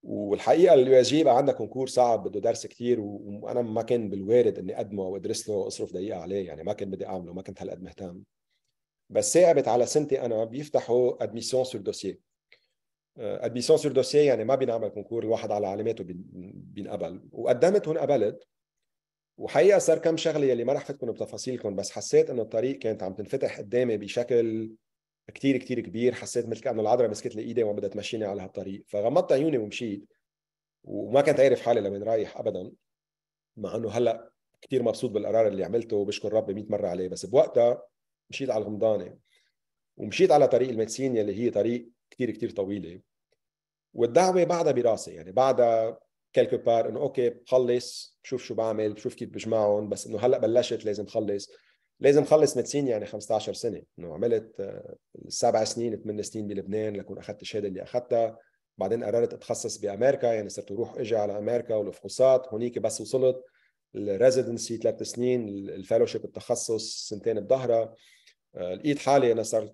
والحقيقه اليو اس جي بقى عندك كونكور صعب بده درس كثير وانا ما كان بالوارد اني اقدمه وادرس له واصرف دقيقه عليه يعني ما كان بدي اعمله ما كنت هالقد مهتم بس ثاقبت على سنتي انا بيفتحوا ادميسيون سور دوسيي ادميسيون سور دوسيي يعني ما بينعمل كونكور الواحد على علاماته بينقبل وقدمت وانقبلت وحقيقه صار كم شغله يلي ما رح فتكم بتفاصيلكم بس حسيت انه الطريق كانت عم تنفتح قدامي بشكل كتير كتير كبير حسيت مثل كأنه العذراء مسكت لي ايدي وما بدها تمشيني على هالطريق فغمضت عيوني ومشيت وما كنت عارف حالي لوين رايح ابدا مع انه هلا كتير مبسوط بالقرار اللي عملته وبشكر ربي 100 مره عليه بس بوقتها مشيت على الغمضانه ومشيت على طريق المدسين اللي هي طريق كتير كتير طويله والدعوه بعدها براسي يعني بعدها كالكو بار انه اوكي بخلص بشوف شو بعمل بشوف كيف بجمعهم بس انه هلا بلشت لازم خلص لازم خلص ميدسين يعني 15 سنه انه عملت آه، سبع سنين ثمان سنين بلبنان لكون اخذت الشهاده اللي اخذتها بعدين قررت اتخصص بامريكا يعني صرت اروح اجي على امريكا والفحوصات هونيك بس وصلت الريزيدنسي ثلاث سنين الفيلوشيب التخصص سنتين بظهرها آه، لقيت حالي انا صار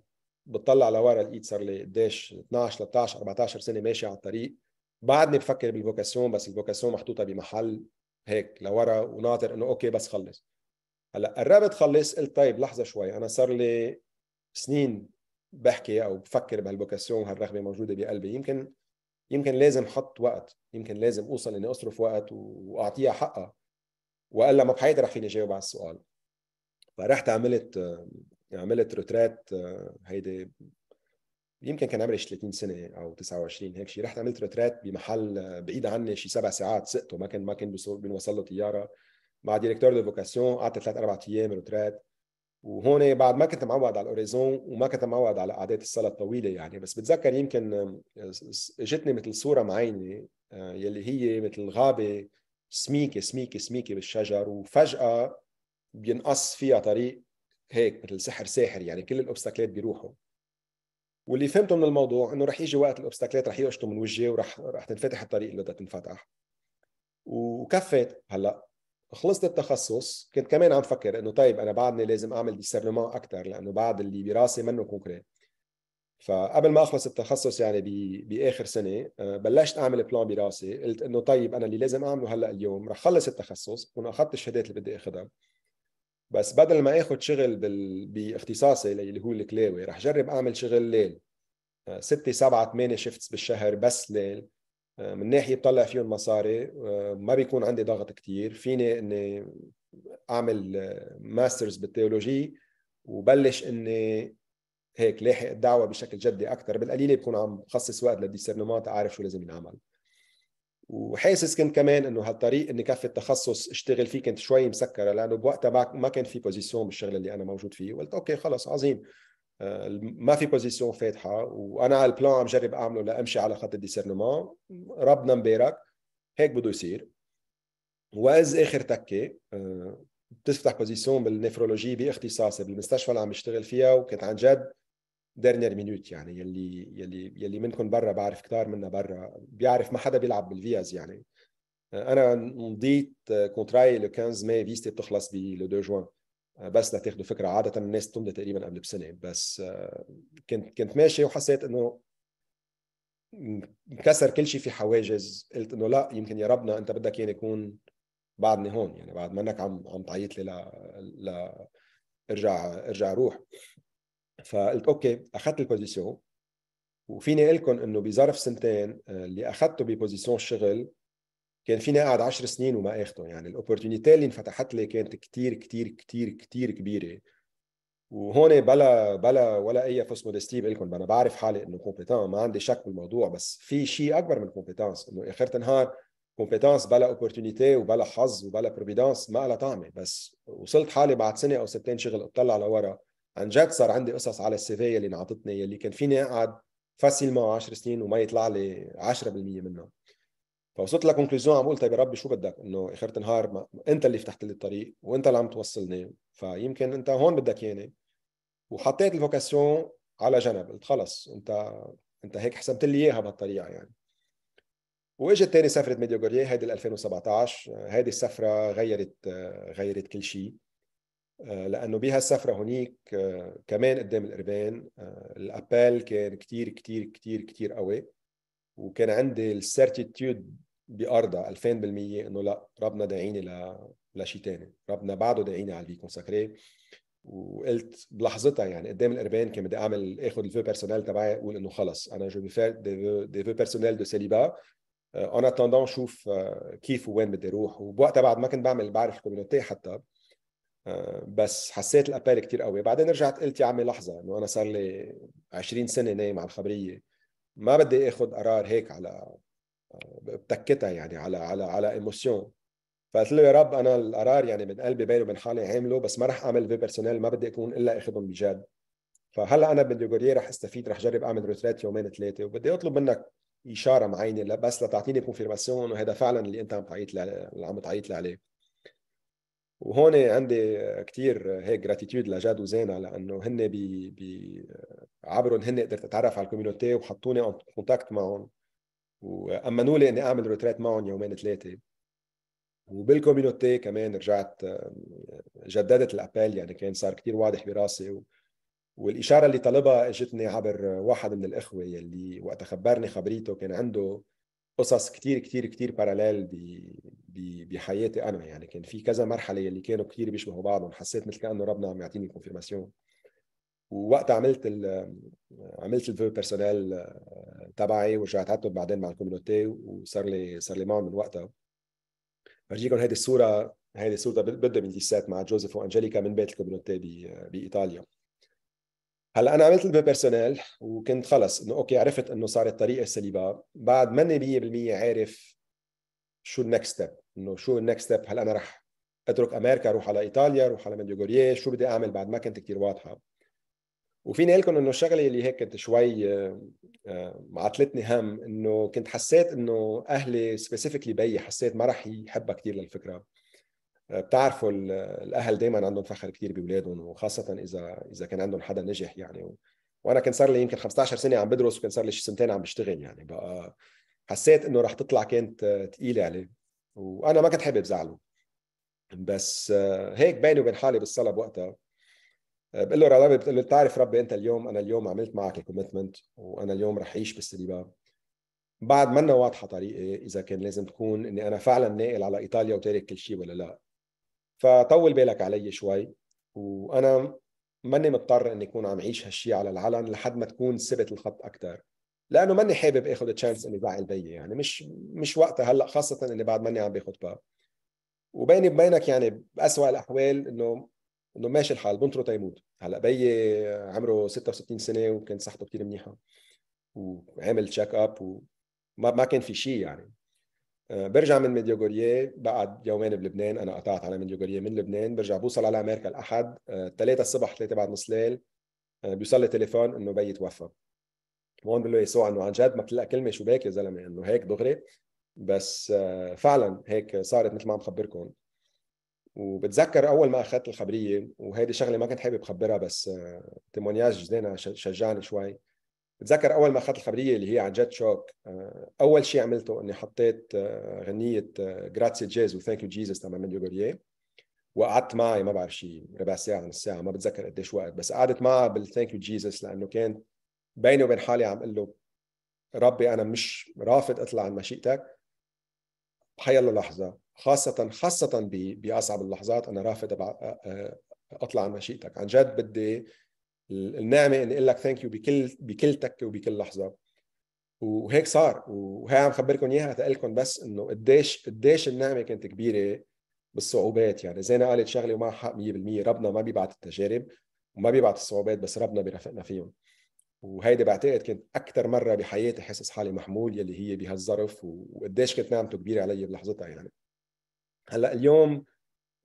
بتطلع لورا لقيت صار لي قديش 12 13 14 سنه ماشي على الطريق بعدني بفكر بالفوكاسيون بس الفوكاسيون محطوطه بمحل هيك لورا وناطر انه اوكي بس خلص هلا قربت خلص قلت طيب لحظه شوي انا صار لي سنين بحكي او بفكر بهالبوكاسيون وهالرغبه موجوده بقلبي يمكن يمكن لازم حط وقت يمكن لازم اوصل اني اصرف وقت واعطيها حقها والا ما بحياتي رح فيني جاوب على السؤال فرحت عملت عملت روترات هيدي يمكن كان عمري 30 سنه او 29 هيك شيء رحت عملت روترات بمحل بعيد عني شي سبع ساعات سقته ما كان ما كان بنوصل له طياره مع ديريكتور دو فوكاسيون قعدت ثلاث اربع ايام روترات وهون بعد ما كنت معود على الاوريزون وما كنت معود على قعدات الصلاه الطويله يعني بس بتذكر يمكن اجتني آه، مثل صوره معينه آه، يلي هي مثل غابه سميكه سميكه سميكه بالشجر وفجاه بينقص فيها طريق هيك مثل سحر ساحر يعني كل الاوبستاكلات بيروحوا واللي فهمته من الموضوع انه رح يجي وقت الاوبستاكلات رح يقشطوا من وجهي ورح رح تنفتح الطريق اللي بدها تنفتح وكفيت هلا خلصت التخصص كنت كمان عم فكر انه طيب انا بعدني لازم اعمل ديسيرنمون اكثر لانه بعد اللي براسي منه كونكريت فقبل ما اخلص التخصص يعني باخر سنه آه، بلشت اعمل بلان براسي قلت انه طيب انا اللي لازم اعمله هلا اليوم رح خلص التخصص بكون اخذت الشهادات اللي بدي اخذها بس بدل ما اخذ شغل بال... باختصاصي اللي هو الكلاوي رح جرب اعمل شغل ليل 6 7 8 شيفتس بالشهر بس ليل آه، من ناحيه بطلع فيهم مصاري آه، ما بيكون عندي ضغط كتير فيني اني اعمل آه، ماسترز بالتيولوجي وبلش اني هيك لاحق الدعوه بشكل جدي اكثر بالقليله بكون عم خصص وقت للديسيرنمنت اعرف شو لازم ينعمل وحاسس كنت كمان انه هالطريق اني كفي التخصص اشتغل فيه كنت شوي مسكره لانه بوقتها ما كان في بوزيسيون بالشغل اللي انا موجود فيه قلت اوكي خلص عظيم آه، ما في بوزيسيون فاتحه وانا على البلان عم جرب اعمله لامشي على خط الديسيرنومون ربنا مبارك هيك بده يصير واز اخر تكه آه، بتفتح بوزيسيون بالنفرولوجي باختصاصي بالمستشفى اللي عم بشتغل فيها وكنت عن جد ديرنير مينوت يعني يلي يلي يلي منكم برا بعرف كتار منا برا بيعرف ما حدا بيلعب بالفيز يعني آه، انا مضيت كونتراي لو 15 ماي فيستي بتخلص ب لو 2 جوان بس لتاخذوا فكره عاده الناس بتمضي تقريبا قبل بسنه بس آه، كنت كنت ماشي وحسيت انه انكسر كل شيء في حواجز قلت انه لا يمكن يا ربنا انت بدك اياني اكون بعدني هون يعني بعد منك عم عم تعيط لي ل... ل ارجع ارجع روح فقلت اوكي اخذت البوزيسيون وفيني اقول لكم انه بظرف سنتين آه، اللي اخذته ببوزيسيون الشغل كان فيني اقعد 10 سنين وما اخده يعني الاوبورتونيتي اللي انفتحت لي كانت كتير كتير كتير كتير كبيره وهون بلا بلا ولا اي فوس مودستي بقول لكم انا بعرف حالي انه كومبيتان ما عندي شك بالموضوع بس في شيء اكبر من كومبيتانس انه اخر النهار كومبيتانس بلا اوبورتونيتي وبلا حظ وبلا بروفيدانس ما لها طعمه بس وصلت حالي بعد سنه او سنتين شغل اطلع لورا عن جد صار عندي قصص على في اللي انعطتني يلي كان فيني اقعد فاسيلمون 10 سنين وما يطلع لي 10% منها فوصلت لكونكلوزيون عم بقول طيب يا ربي شو بدك انه اخرة النهار ما... انت اللي فتحت لي الطريق وانت اللي عم توصلني فيمكن انت هون بدك ياني وحطيت الفوكاسيون على جنب قلت خلص انت انت هيك حسبت لي اياها بهالطريقه يعني واجت تاني سفره ميديوغوريا هيدي 2017 هيدي السفره غيرت غيرت كل شيء آه، لانه بها السفره هونيك آه، كمان قدام الاربان الابال آه، كان كتير كتير كتير كتير قوي وكان عندي السيرتيتيود بأرضى 2000% انه لا ربنا داعيني ل... لشيء ثاني ربنا بعده داعيني على الفي كونساكري وقلت بلحظتها يعني قدام القربان كان بدي اعمل اخذ الفو بيرسونيل تبعي اقول انه خلص انا جو بفير دي فو بيرسونيل دو سيليبا اون اتوندون شوف آه، كيف وين بدي اروح وبوقتها بعد ما كنت بعمل بعرف الكوميونتي حتى آه، بس حسيت الابال كتير قوي بعدين رجعت قلت يا عمي لحظه انه انا صار لي 20 سنه نايم على الخبريه ما بدي اخذ قرار هيك على بتكتها يعني على على على ايموسيون فقلت له يا رب انا القرار يعني من قلبي بيني وبين حالي عامله بس ما رح اعمل في بيرسونيل ما بدي اكون الا اخذهم بجد فهلا انا بديغوريا رح استفيد رح اجرب اعمل روتريت يومين ثلاثه وبدي اطلب منك اشاره معينه بس لتعطيني كونفيرماسيون وهذا فعلا اللي انت عم تعيط اللي عم تعيط لي عليه وهون عندي كثير هيك جراتيتيود لجاد وزينه لانه هن بي بي عبرهم هن قدرت اتعرف على الكوميونتي وحطوني اون كونتاكت معهم وامنوا لي اني اعمل روتريت معهم يومين ثلاثه وبالكوميونتي كمان رجعت جددت الابال يعني كان صار كثير واضح براسي و... والاشاره اللي طلبها اجتني عبر واحد من الاخوه يلي وقت خبرني خبريته كان عنده قصص كتير كتير كتير باراليل بحياتي انا يعني كان في كذا مرحله اللي كانوا كتير بيشبهوا بعضهم حسيت مثل كانه ربنا عم يعطيني كونفيرماسيون ووقتها عملت الـ عملت الفيو بيرسونيل آه، تبعي ورجعت عدته بعدين مع الكوميونتي وصار لي صار لي معهم من وقتها برجيكم هيدي الصوره هيدي صورتها من 2017 مع جوزيف وانجليكا من بيت الكوميونتي بايطاليا بي هلا انا عملت البيرسونال وكنت خلص انه اوكي عرفت انه صارت طريقه السليبا بعد ماني 100% عارف شو النكست ستيب انه شو النكست ستيب هل انا رح اترك امريكا اروح على ايطاليا اروح على ميديوغوريا شو بدي اعمل بعد ما كنت كثير واضحه وفيني اقول لكم انه الشغله اللي هيك كنت شوي معطلتني آه، آه، هم انه كنت حسيت انه اهلي سبيسيفيكلي بيي حسيت ما راح يحبها كثير للفكره بتعرفوا الاهل دائما عندهم فخر كثير باولادهم وخاصه اذا اذا كان عندهم حدا نجح يعني وانا كان صار لي يمكن 15 سنه عم بدرس وكان صار لي شي سنتين عم بشتغل يعني بقى حسيت انه رح تطلع كانت ثقيله عليه وانا ما كنت حابب زعله بس هيك بيني وبين حالي بالصلاه بوقتها بقول له ربي بتقول له بتعرف ربي انت اليوم انا اليوم عملت معك الكوميتمنت وانا اليوم رح اعيش بالسليباب بعد منا واضحه طريقي اذا كان لازم تكون اني انا فعلا ناقل على ايطاليا وتارك كل شيء ولا لا فطول بالك علي شوي وانا ماني مضطر اني اكون عم عيش هالشيء على العلن لحد ما تكون ثبت الخط اكثر لانه ماني حابب اخذ تشانس اني زعل بيي يعني مش مش وقتها هلا خاصه اني بعد ماني عم باخذ باب وبيني وبينك يعني باسوء الاحوال انه انه ماشي الحال بنطره تيموت هلا بيي عمره 66 سنه وكان صحته كثير منيحه وعمل تشيك اب وما ما كان في شيء يعني برجع من ميديوغوريا بقعد يومين بلبنان انا قطعت على ميديوغوريا من لبنان برجع بوصل على امريكا الاحد ثلاثة الصبح ثلاثة بعد نص ليل بيوصل لي تليفون انه بيي توفى هون بقول له يسوع إيه، انه عن جد ما بتلقى كلمه شو باك يا زلمه يعني انه هيك دغري بس آه، فعلا هيك صارت مثل ما عم خبركم وبتذكر اول ما اخذت الخبريه وهيدي شغله ما كنت حابب اخبرها بس آه، تيمونياج جدينا شجعني شوي بتذكر اول ما اخذت الخبريه اللي هي عن جد شوك آه، اول شيء عملته اني حطيت آه، غنيه جراتسي جيز وثانك يو جيزس تبع منديو جوريه وقعدت معي ما بعرف شيء ربع ساعه نص ساعه ما بتذكر قديش وقت بس قعدت معها بالثانك يو جيزس لانه كان بيني وبين حالي عم اقول له ربي انا مش رافض اطلع عن مشيئتك حيلا لحظه خاصه خاصه باصعب اللحظات انا رافض آه، اطلع عن مشيئتك عن جد بدي النعمه اني اقول لك ثانك يو بكل بكل تكه وبكل لحظه وهيك صار وهي عم خبركم اياها تقلكم بس انه قديش قديش النعمه كانت كبيره بالصعوبات يعني زينا قالت شغله ومعها حق 100% ربنا ما بيبعت التجارب وما بيبعت الصعوبات بس ربنا بيرافقنا فيهم وهيدي بعتقد كانت اكثر مره بحياتي حاسس حالي محمول يلي هي بهالظرف وقديش كانت نعمته كبيره علي بلحظتها يعني هلا اليوم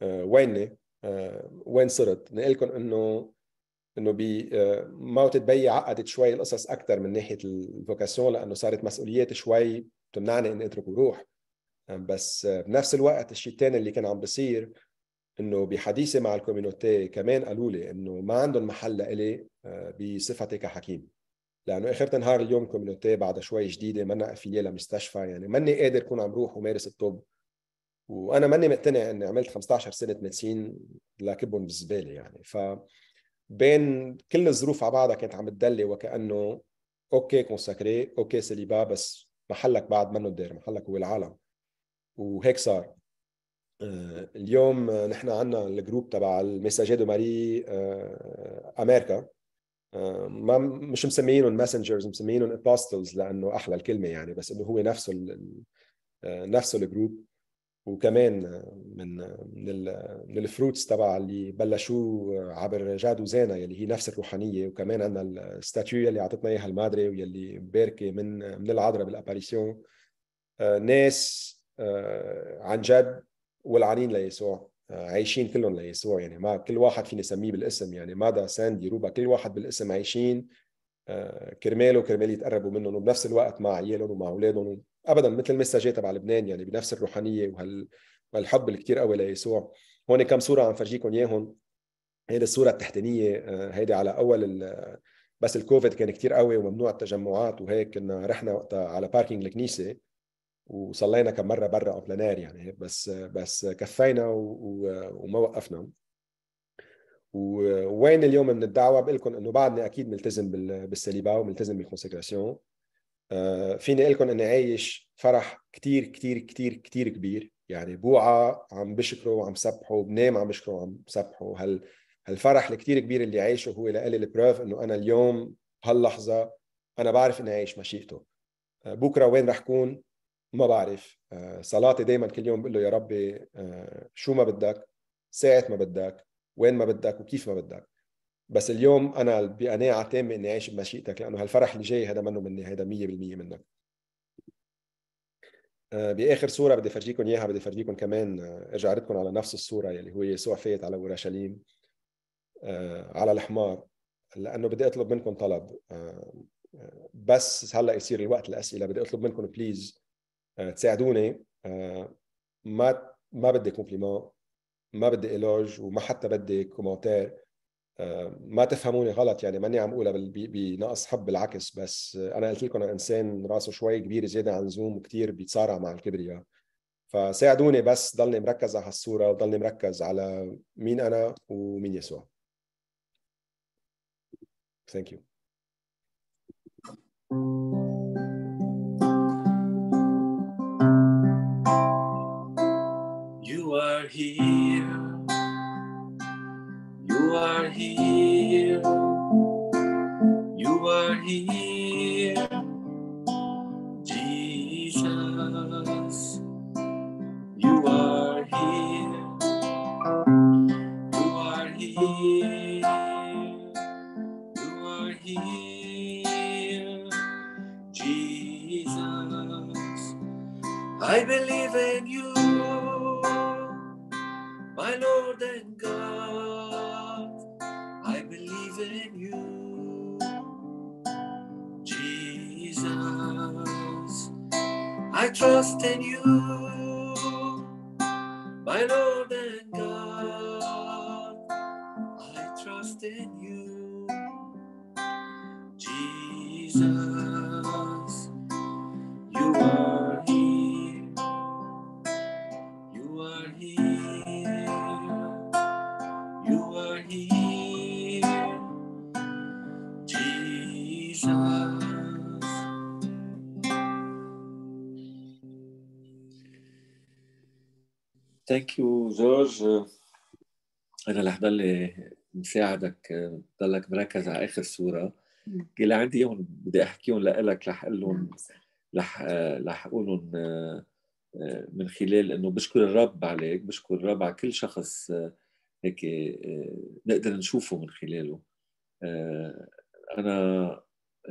آه ويني آه وين صرت؟ نقول لكم انه انه ب موتت بي آه، عقدت شوي القصص اكثر من ناحيه الفوكاسيون لانه صارت مسؤوليات شوي بتمنعني اني اترك وروح آه، بس آه، بنفس الوقت الشيء الثاني اللي كان عم بصير انه بحديثي مع الكوميونتي كمان قالوا لي انه ما عندهم محل لإلي بصفتي كحكيم لانه اخر نهار اليوم الكوميونتي بعد شوي جديده منا افيليه لمستشفى يعني ماني قادر اكون عم روح ومارس الطب وانا ماني مقتنع اني عملت 15 سنه ميديسين لكبهم بالزباله يعني ف بين كل الظروف على بعضها كانت عم تدلي وكانه اوكي كونساكري اوكي سليبا بس محلك بعد منه الدير محلك هو العالم وهيك صار آه، اليوم آه، نحن عندنا الجروب تبع المساجي دو ماري آه، امريكا ما مش مسمينهم ماسنجرز مسمينهم ابوستلز لانه احلى الكلمه يعني بس انه هو نفسه نفسه الجروب وكمان من من من الفروتس تبع اللي بلشوه عبر جاد وزانا يلي هي نفس الروحانيه وكمان عندنا الستاتيو يلي اعطتنا اياها المادري ويلي باركه من من العذراء بالاباريسيون آه، ناس آه، عن جد ولعانين ليسوع آه، عايشين كلهم ليسوع يعني ما كل واحد فينا نسميه بالاسم يعني مادا ساندي روبا كل واحد بالاسم عايشين كرماله كرمال يتقربوا منهم وبنفس الوقت مع عيالهم ومع اولادهم ابدا مثل المساجات تبع لبنان يعني بنفس الروحانيه وهال والحب الكثير قوي ليسوع هون كم صوره عم فرجيكم اياهم هيدي الصوره التحتانيه آه، هيدي على اول بس الكوفيد كان كثير قوي وممنوع التجمعات وهيك كنا رحنا وقتها على باركينج الكنيسه وصلينا كم مره برا اون بلانير يعني بس بس كفينا وما وقفنا ووين اليوم من الدعوه بقول لكم انه بعدني اكيد ملتزم بالسليبا وملتزم بالكونسكراسيون آه، فيني اقول لكم اني عايش فرح كتير كتير كتير كتير كبير يعني بوعى عم بشكره وعم سبحه بنام عم بشكره وعم سبحه هال هالفرح الكتير كبير اللي عايشه هو لإلي البروف انه انا اليوم بهاللحظه انا بعرف اني عايش مشيئته آه، بكره وين رح كون ما بعرف آه، صلاتي دائما كل يوم بقول له يا ربي شو ما بدك ساعة ما بدك وين ما بدك وكيف ما بدك بس اليوم انا بقناعه تامه اني عايش بمشيئتك لانه هالفرح اللي جاي هذا منه مني هذا 100% منك آه، باخر صوره بدي افرجيكم اياها بدي افرجيكم كمان آه، ارجع ردكم على نفس الصوره يلي هو يسوع فايت على اورشليم آه، على الحمار لانه بدي اطلب منكم طلب بس هلا يصير الوقت الاسئله بدي اطلب منكم بليز تساعدوني ما ما بدي كومبليمون ما بدي ايلوج وما حتى بدي كومنتير ما تفهموني غلط يعني ماني عم اقولها بنقص حب بالعكس بس انا قلت لكم انا انسان راسه شوي كبير زياده عن زوم وكثير بيتصارع مع الكبرياء فساعدوني بس ضلني مركز على هالصوره وضلني مركز على مين انا ومين يسوع ثانك يو You are here. You are here. You are here. Jesus. You are here. You are here. You are here. Jesus. I believe in you. My Lord and than you. ثانك يو جورج انا رح ضل مساعدك ضلك مركز على اخر صوره اللي عندي اياهم بدي احكيهم لك رح اقول لهم رح رح اقولهم من خلال انه بشكر الرب عليك بشكر الرب على كل شخص هيك نقدر نشوفه من خلاله انا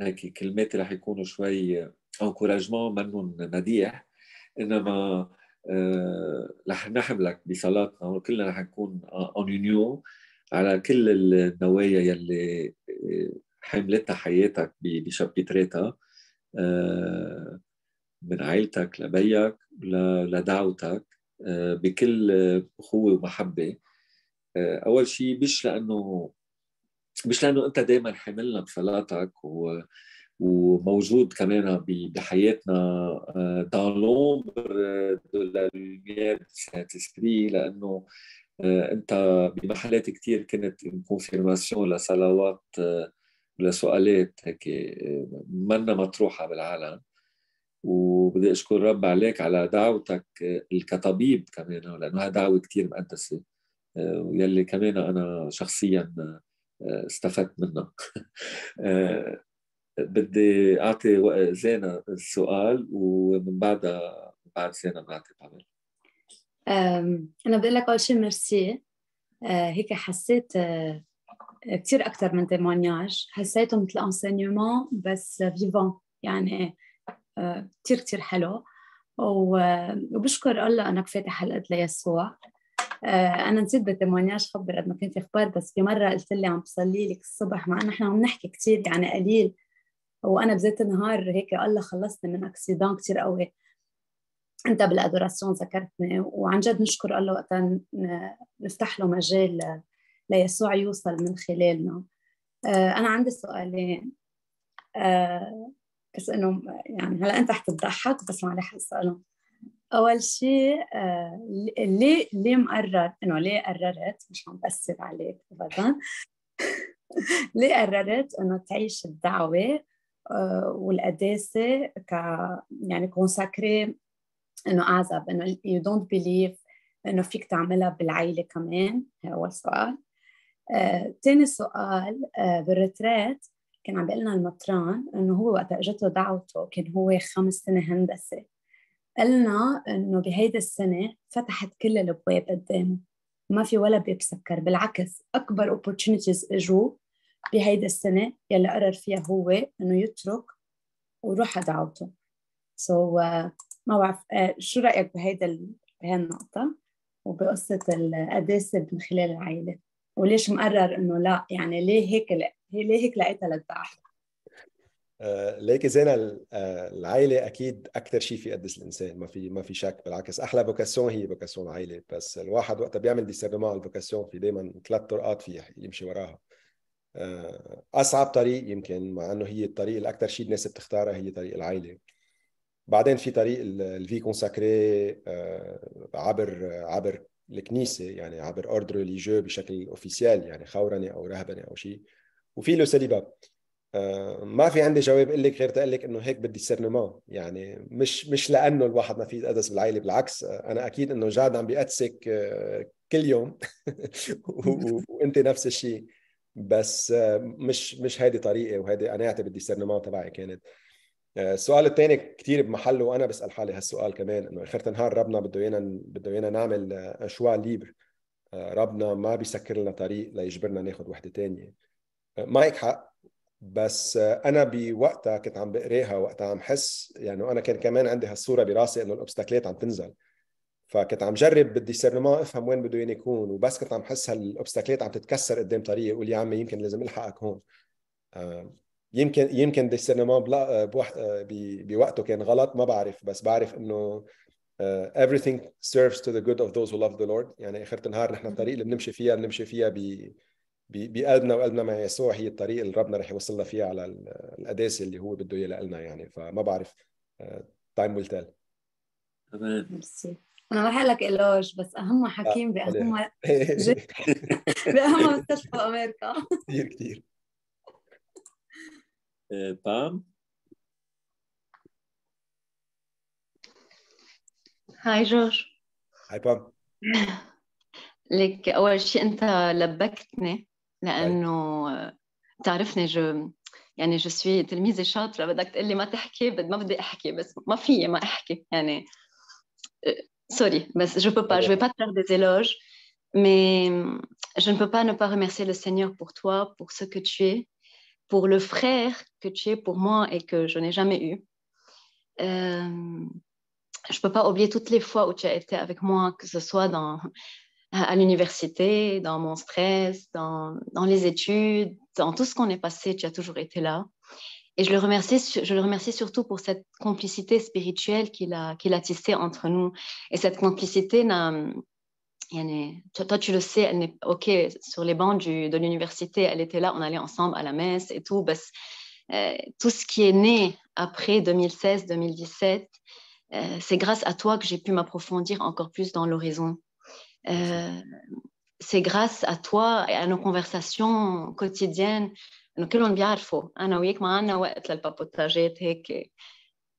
هيك كلماتي رح يكونوا شوي انكوراجمون منهم مديح انما آه، رح نحملك بصلاتنا وكلنا رح نكون اون يونيون على كل النوايا يلي آه، حملتها حياتك بشبيتراتها آه، من عائلتك لبيك لدعوتك بكل اخوه ومحبه اول شيء مش لانه مش لانه انت دائما حاملنا بصلاتك و وموجود كمان بحياتنا آه، دان لومبر آه، دو لا لوميير سانت اسبري لانه آه، انت بمحلات كثير كنت كونفيرماسيون لصلوات لسؤالات هيك منا مطروحه بالعالم وبدي اشكر رب عليك على دعوتك كطبيب كمان لانه هي دعوه كثير مقدسه ويلي كمان انا شخصيا استفدت منها بدي اعطي زينة السؤال ومن بعدها بعد زينة بنعطي بعمل انا بدي لك اول شيء ميرسي أه، هيك حسيت أه، كثير اكثر من تيمونياج حسيته مثل انسينيومون بس فيفون يعني أه، كثير كثير حلو وبشكر الله انك فاتح حلقه ليسوع انا نسيت بالتيمونياج خبر قد ما كان في اخبار بس في مره قلت لي عم بصلي لك الصبح مع انه نحن عم نحكي كثير يعني قليل وانا بذات النهار هيك الله خلصني من اكسيدان كثير قوي انت بالادوراسيون ذكرتني وعن جد نشكر الله وقتا نفتح له مجال ليسوع يوصل من خلالنا آه، انا عندي سؤالين آه، بس انه يعني هلا انت حتضحك بس ما رح اسالهم اول شيء آه، ليه ليه مقرر انه ليه قررت مش عم بأثر عليك ابدا ليه قررت انه تعيش الدعوه آه، والقداسه ك يعني كونساكري انه اعزب انه يو دونت بليف انه فيك تعملها بالعيله كمان هي اول سؤال ثاني آه، سؤال آه، بالريتريت كان عم بيقول لنا المطران انه هو وقت اجته دعوته كان هو خمس سنه هندسه قلنا انه بهيدي السنه فتحت كل الابواب قدامه ما في ولا باب سكر بالعكس اكبر opportunities اجوا بهيدا السنه يلي قرر فيها هو انه يترك ويروح على دعوته سو so, uh, ما بعرف uh, شو رايك بهيدا بهي النقطة وبقصه القداسه من خلال العائله وليش مقرر انه لا يعني ليه هيك ليه هيك لقيتها للدعوه آه، ليك زينا العائله اكيد اكثر شيء في قدس الانسان ما في ما في شك بالعكس احلى بوكاسون هي بوكاسون عائله بس الواحد وقت بيعمل ديسيرنمون البوكاسون في دائما ثلاث طرقات في يمشي وراها آه، اصعب طريق يمكن مع انه هي الطريق الاكثر شيء الناس بتختارها هي طريق العائله بعدين في طريق الفي كونساكري آه، عبر عبر الكنيسه يعني عبر اوردر ريليجيو بشكل اوفيسيال يعني خورنه او رهبنه او شيء وفي له سليبا آه، ما في عندي جواب اقول لك غير تقول لك انه هيك بالديسيرنمون يعني مش مش لانه الواحد ما في يتقدس بالعائله بالعكس انا اكيد انه جاد عم بيقدسك كل يوم وانت نفس الشيء بس آه، مش مش هذه طريقه وهذه قناعتي بالديسرنمان تبعي كانت آه، السؤال الثاني كثير بمحله وانا بسال حالي هالسؤال كمان انه اخر نهار ربنا بده ايانا بده ايانا نعمل اشواء آه، ليبر ربنا ما بيسكر لنا طريق ليجبرنا ناخذ وحده ثانيه معك حق بس انا بوقتها كنت عم بقراها وقتها عم حس يعني انا كان كمان عندي هالصوره براسي انه الاوبستاكلات عم تنزل فكنت عم جرب بالديسيرنمون افهم وين بده ياني يكون وبس كنت عم حس هالاوبستاكلات عم تتكسر قدام طريقي قول يا عمي يمكن لازم الحقك هون يمكن يمكن ديسيرنمون آه، آه، بوقته كان غلط ما بعرف بس بعرف انه uh, everything serves to the good of those who love the Lord يعني اخر النهار نحن الطريق اللي بنمشي فيها بنمشي فيها ب بقلبنا وقلبنا مع يسوع هي الطريق اللي ربنا رح يوصلنا فيها على القداسه اللي هو بده اياها لنا يعني فما بعرف تايم ويل تيل انا رح لك الوج بس اهم آه، حكيم باهم باهم مستشفى امريكا كثير كثير بام آه، هاي جورج هاي بام لك اول شيء انت لبكتني لانه بتعرفني جو يعني جو سوي تلميذه شاطره بدك تقول لي ما تحكي بد ما بدي احكي بس ما في ما احكي يعني Sorry, je ne peux pas, je ne vais pas te faire des éloges, mais mm, je ne peux pas ne pas remercier le Seigneur pour toi, pour ce que tu es, pour le frère que tu es pour moi et que je n'ai jamais eu. Euh, je ne peux pas oublier toutes les fois où tu as été avec moi, que ce soit dans, à l'université, dans mon stress, dans les études, dans tout ce qu'on est passé, tu as toujours été là. Et je le remercie, je le remercie surtout pour cette complicité spirituelle qu'il a, qu'il a tissée entre nous. Et cette complicité toi, tu le sais, elle n'est OK sur les bancs du, de l'université, elle était là, on allait ensemble à la messe et tout. Euh, tout ce qui est né après 2016-2017, euh, c'est grâce à toi que j'ai pu m'approfondir encore plus dans l'horizon. Euh, c'est grâce à toi et à nos conversations quotidiennes انه كلهم بيعرفوا انا وياك ما عندنا وقت للبابوتاجات هيك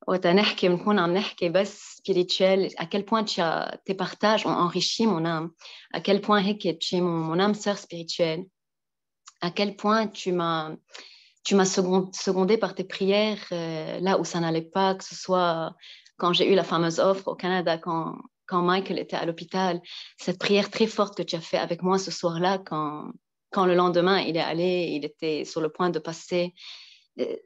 وقت نحكي بنكون عم نحكي بس spirituel à quel point tu as, tes partages ont enrichi mon âme à quel point هيك tu es mon, mon âme sœur spirituelle à quel point tu m'as tu m'as secondé par tes prières euh, là où ça n'allait pas que ce soit quand j'ai eu la fameuse offre au Canada quand quand Michael était à l'hôpital cette prière très forte que tu as fait avec moi ce soir-là quand quand le lendemain il est allé, il était sur le point de passer. Euh,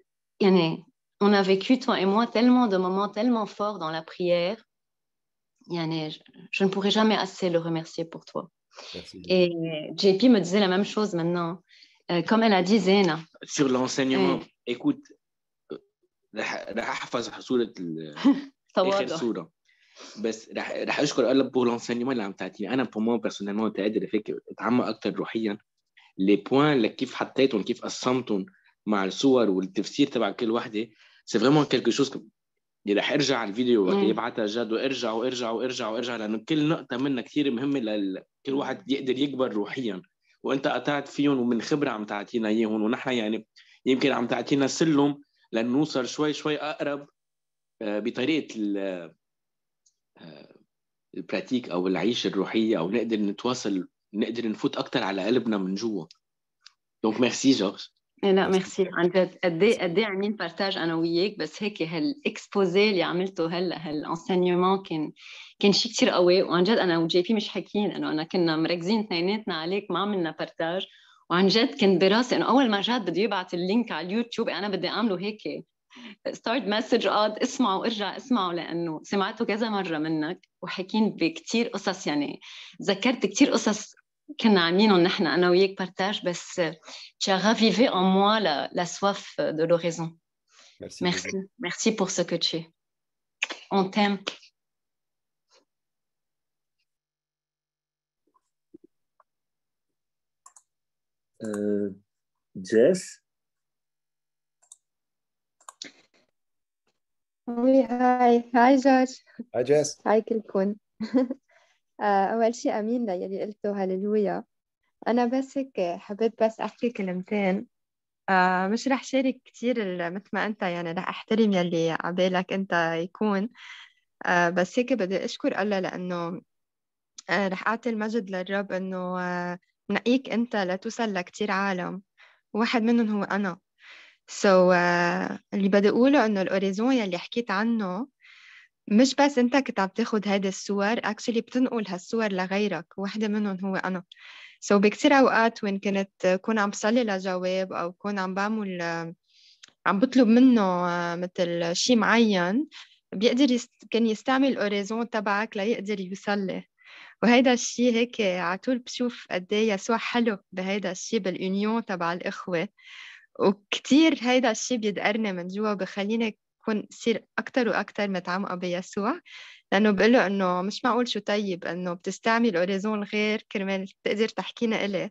on a vécu, toi et moi, tellement de moments tellement forts dans la prière. je, ne pourrai jamais assez le remercier pour toi. Et JP me disait la même chose maintenant, euh, comme elle a dit Zena. Sur l'enseignement, euh. écoute, pour l'enseignement pour moi personnellement tu moi, personnellement, le fait que tu مون un acteur de لي بوان اللي كيف حطيتهم كيف قسمتهم مع الصور والتفسير تبع كل وحده سي فريمون كيلك شوز اللي رح ارجع الفيديو وقت يبعتها جد وارجع وارجع وارجع وارجع لانه كل نقطه منها كثير مهمه لكل واحد يقدر يكبر روحيا وانت قطعت فيهم ومن خبره عم تعطينا اياهم ونحن يعني يمكن عم تعطينا سلم لنوصل شوي شوي اقرب آه، بطريقه آه، البراتيك او العيش الروحيه او نقدر نتواصل نقدر نفوت اكثر على قلبنا من جوا دونك ميرسي جورج لا ميرسي عن جد قد ايه قد ايه عاملين بارتاج انا وياك بس هيك هالاكسبوزي اللي عملته هلا هالانسينيومون كان كان شيء كثير قوي وعن جد انا وجي بي مش حاكيين انه انا كنا مركزين اثنيناتنا عليك ما عملنا بارتاج وعن جد كنت براسي انه اول ما جاد بده يبعث اللينك على اليوتيوب انا بدي اعمله هيك ستارت مسج اقعد اسمعه وارجع اسمعه لانه سمعته كذا مره منك وحكين بكثير قصص يعني تذكرت كثير قصص كنا عاملينه نحن انا وياك بارتاج بس tu as ravivé en moi la, soif de l'oraison. Merci. Merci. pour ce que tu es. On t'aime. Euh, Jess Oui, hi. Hi, George. Hi, Jess. Hi, Kilkun. آه، أول شيء أمين يلي يعني قلته هللويا أنا بس هيك حبيت بس أحكي كلمتين آه، مش رح شارك كتير مثل ما أنت يعني رح أحترم يلي عبالك أنت يكون آه، بس هيك بدي أشكر الله لأنه رح أعطي المجد للرب أنه نقيك أنت لتوصل لكتير عالم واحد منهم هو أنا سو so, uh, اللي بدي أقوله إنه الأوريزون يلي حكيت عنه مش بس انت كنت عم تاخذ هيدي الصور اكشلي بتنقل هالصور لغيرك وحده منهم هو انا سو so بكثير اوقات وين كنت كون عم بصلي لجواب او كون عم بعمل عم بطلب منه مثل شيء معين بيقدر يست... كان يستعمل اوريزون تبعك ليقدر يصلي وهيدا الشيء هيك على طول بشوف قد ايه يسوع حلو بهيدا الشيء باليونيون تبع الاخوه وكتير هيدا الشيء بيدقرني من جوا بخليني كون صير أكتر وأكتر متعمقة بيسوع لأنه بقول له إنه مش معقول شو طيب إنه بتستعمل أوريزون غير كرمال تقدر تحكينا إلي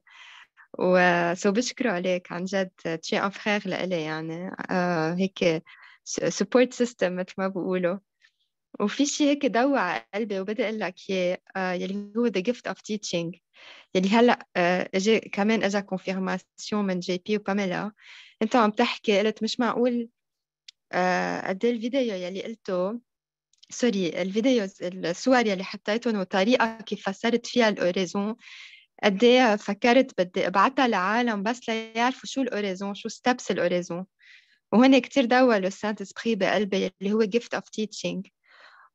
وسو بشكره عليك عن جد تشي أن لإلي يعني آه هيك سبورت سيستم مثل ما بقولوا وفي شيء هيك دوع على قلبي وبدي اقول لك اياه آه، يلي هو ذا جيفت اوف تيتشينج يلي هلا آه، اجى كمان اجى كونفيرماسيون من جي بي وباميلا انت عم تحكي قلت مش معقول آه، قد إيه الفيديو يلي قلته سوري الفيديوز الصور يلي حطيتهم والطريقه كيف فسرت فيها الاوريزون قد إيه فكرت بدي ابعتها لعالم بس ليعرفوا شو الاوريزون شو ستبس الاوريزون وهن كتير دولوا سانت اسبري بقلبي اللي هو gift of teaching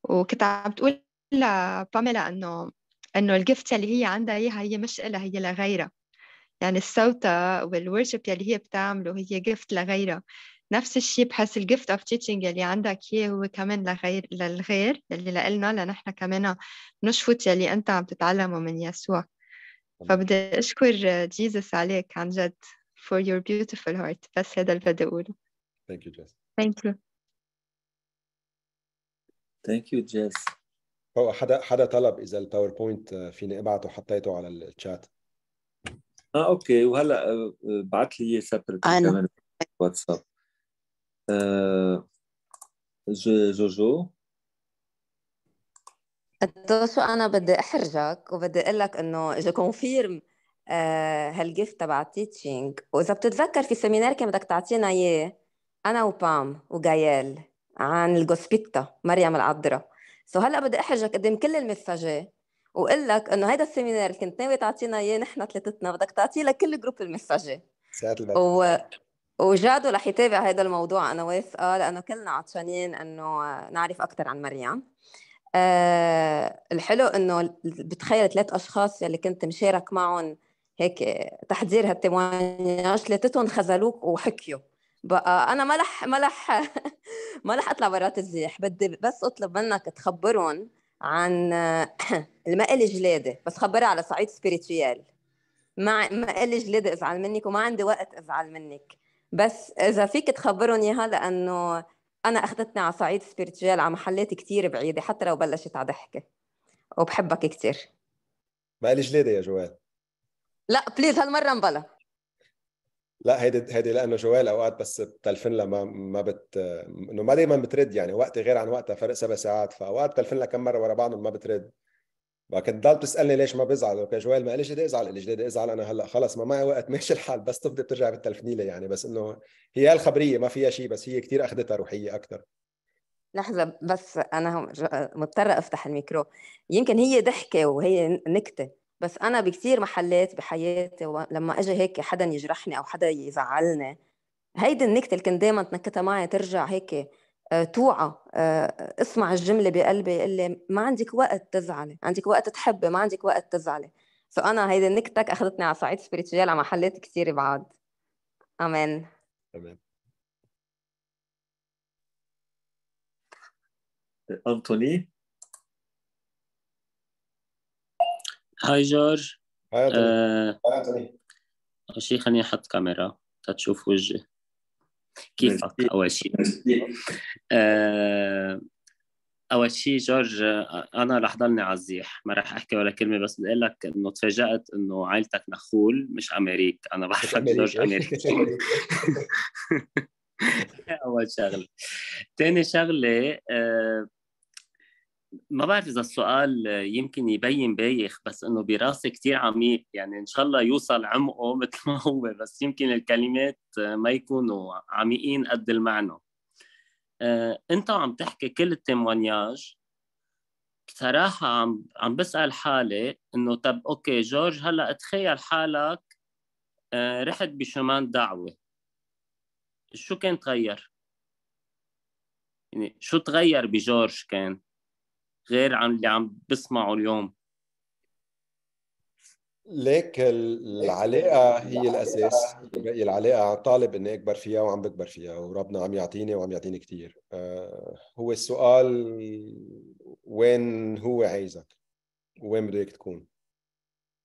وكنت عم تقول لباميلا انه انه الجفت اللي هي عندها اياها هي مش إلها هي لغيرها يعني الصوتة والورشب يلي هي بتعمله هي جفت لغيرها نفس الشيء بحس الجفت اوف تيتشنج اللي عندك اياه هو كمان لغير للغير اللي لنا لنحن كمان نشفط يلي انت عم تتعلمه من يسوع فبدي اشكر جيزس عليك عن جد for your beautiful heart بس هذا اللي بدي اقوله Thank you جيس Thank you Thank you جيس هو حدا حدا طلب اذا الباوربوينت آه، فيني ابعته حطيته على الشات اه اوكي وهلا آه، آه، بعت لي اياه سبريت كمان واتساب آه، جوجو قدو شو انا بدي احرجك وبدي اقول لك انه جو كونفيرم هالجيف تبع التيتشينج واذا بتتذكر في سيمينار كان بدك تعطينا اياه انا وبام وجايال عن الجوسبيتا مريم العذراء سو هلا بدي احرجك قدام إيه كل المساجات وقول لك انه هيدا السيمينار اللي كنت ناوي تعطينا اياه نحن ثلاثتنا بدك تعطيه لكل جروب المساجات و... وجادو رح يتابع هذا الموضوع انا واثقه لانه كلنا عطشانين انه نعرف اكثر عن مريم أه الحلو انه بتخيل ثلاث اشخاص يلي كنت مشارك معهم هيك تحضير هالتوانياج ثلاثتهم خذلوك وحكيوا بقى انا ما رح ما رح ما رح اطلع برات الزيح بدي بس اطلب منك تخبرهم عن الماء الجلاده بس خبرها على صعيد سبيريتشيال ما ما الجلاده ازعل منك وما عندي وقت ازعل منك بس اذا فيك تخبرهم اياها لانه انا اخذتني على صعيد سبيرتجوال على محلات كثير بعيده حتى لو بلشت على ضحكه وبحبك كثير ما لي جلاده يا جوال لا بليز هالمره مبلا لا هيدي هيدي لانه جوال اوقات بس بتلفن لها ما ما بت انه ما دائما بترد يعني وقتي غير عن وقتها فرق سبع ساعات فاوقات بتلفن لها كم مره ورا بعض ما بترد كنت ضل بتسالني ليش ما بزعل اوكي جوال ما قاليش بدي ازعل قال بدي ازعل انا هلا خلص ما معي وقت ماشي الحال بس تفضي بترجع لي يعني بس انه هي الخبريه ما فيها شيء بس هي كثير اخذتها روحيه اكثر لحظه بس انا مضطره افتح الميكرو يمكن هي ضحكه وهي نكته بس انا بكثير محلات بحياتي لما اجي هيك حدا يجرحني او حدا يزعلني هيدي النكته اللي كنت دائما تنكتها معي ترجع هيك آه، توعى اسمع آه، الجمله بقلبي اللي ما عندك وقت تزعلي عندك وقت تحبي ما عندك وقت تزعلي فانا هيدي نكتك اخذتني على صعيد سبيريتشوال على محلات كثير بعاد امين امين انتوني هاي جورج هاي انتوني اول شيء خليني احط كاميرا تتشوف وجهي كيفك اول شيء آه، اول شيء جورج انا رح ضلني عزيح ما رح احكي ولا كلمه بس بدي اقول لك انه تفاجات انه عائلتك نخول مش امريك انا بعرفك جورج امريكي اول شغله ثاني شغله آه ما بعرف اذا السؤال يمكن يبين بايخ بس انه براسي كثير عميق يعني ان شاء الله يوصل عمقه مثل ما هو بس يمكن الكلمات ما يكونوا عميقين قد المعنى آه، انت عم تحكي كل التيموانياج بصراحة عم عم بسأل حالي إنه طب أوكي جورج هلا تخيل حالك آه، رحت بشمان دعوة شو كان تغير؟ يعني شو تغير بجورج كان؟ غير عن اللي عم بسمعه اليوم ليك العلاقة هي الأساس العلاقة طالب إني أكبر فيها وعم بكبر فيها وربنا عم يعطيني وعم يعطيني كثير آه، هو السؤال وين هو عايزك وين بده تكون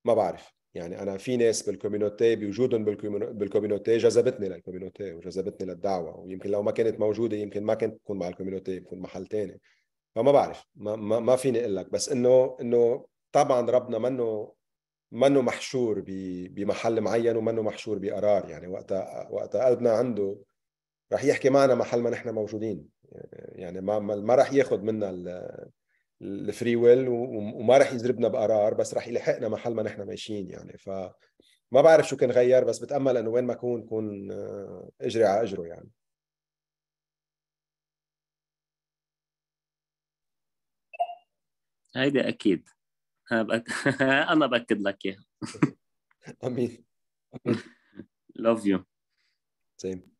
ما بعرف يعني انا في ناس بالكوميونتي بوجودهم بالكوميونتي جذبتني للكوميونتي وجذبتني للدعوه ويمكن لو ما كانت موجوده يمكن ما كنت تكون مع الكوميونتي بكون محل ثاني فما بعرف ما, ما, ما فيني اقول لك بس انه انه طبعا ربنا منه منه محشور بمحل معين ومنه محشور بقرار يعني وقتها وقتها قلبنا عنده رح يحكي معنا محل ما نحن موجودين يعني ما ما رح ياخذ منا الفري ويل وما رح يضربنا بقرار بس رح يلحقنا محل ما نحن ماشيين يعني ف ما بعرف شو كان غير بس بتامل انه وين ما اكون كون آه، اجري على اجره يعني هيدي اكيد بأك... انا باكد لك اياها امين لوف يو سيم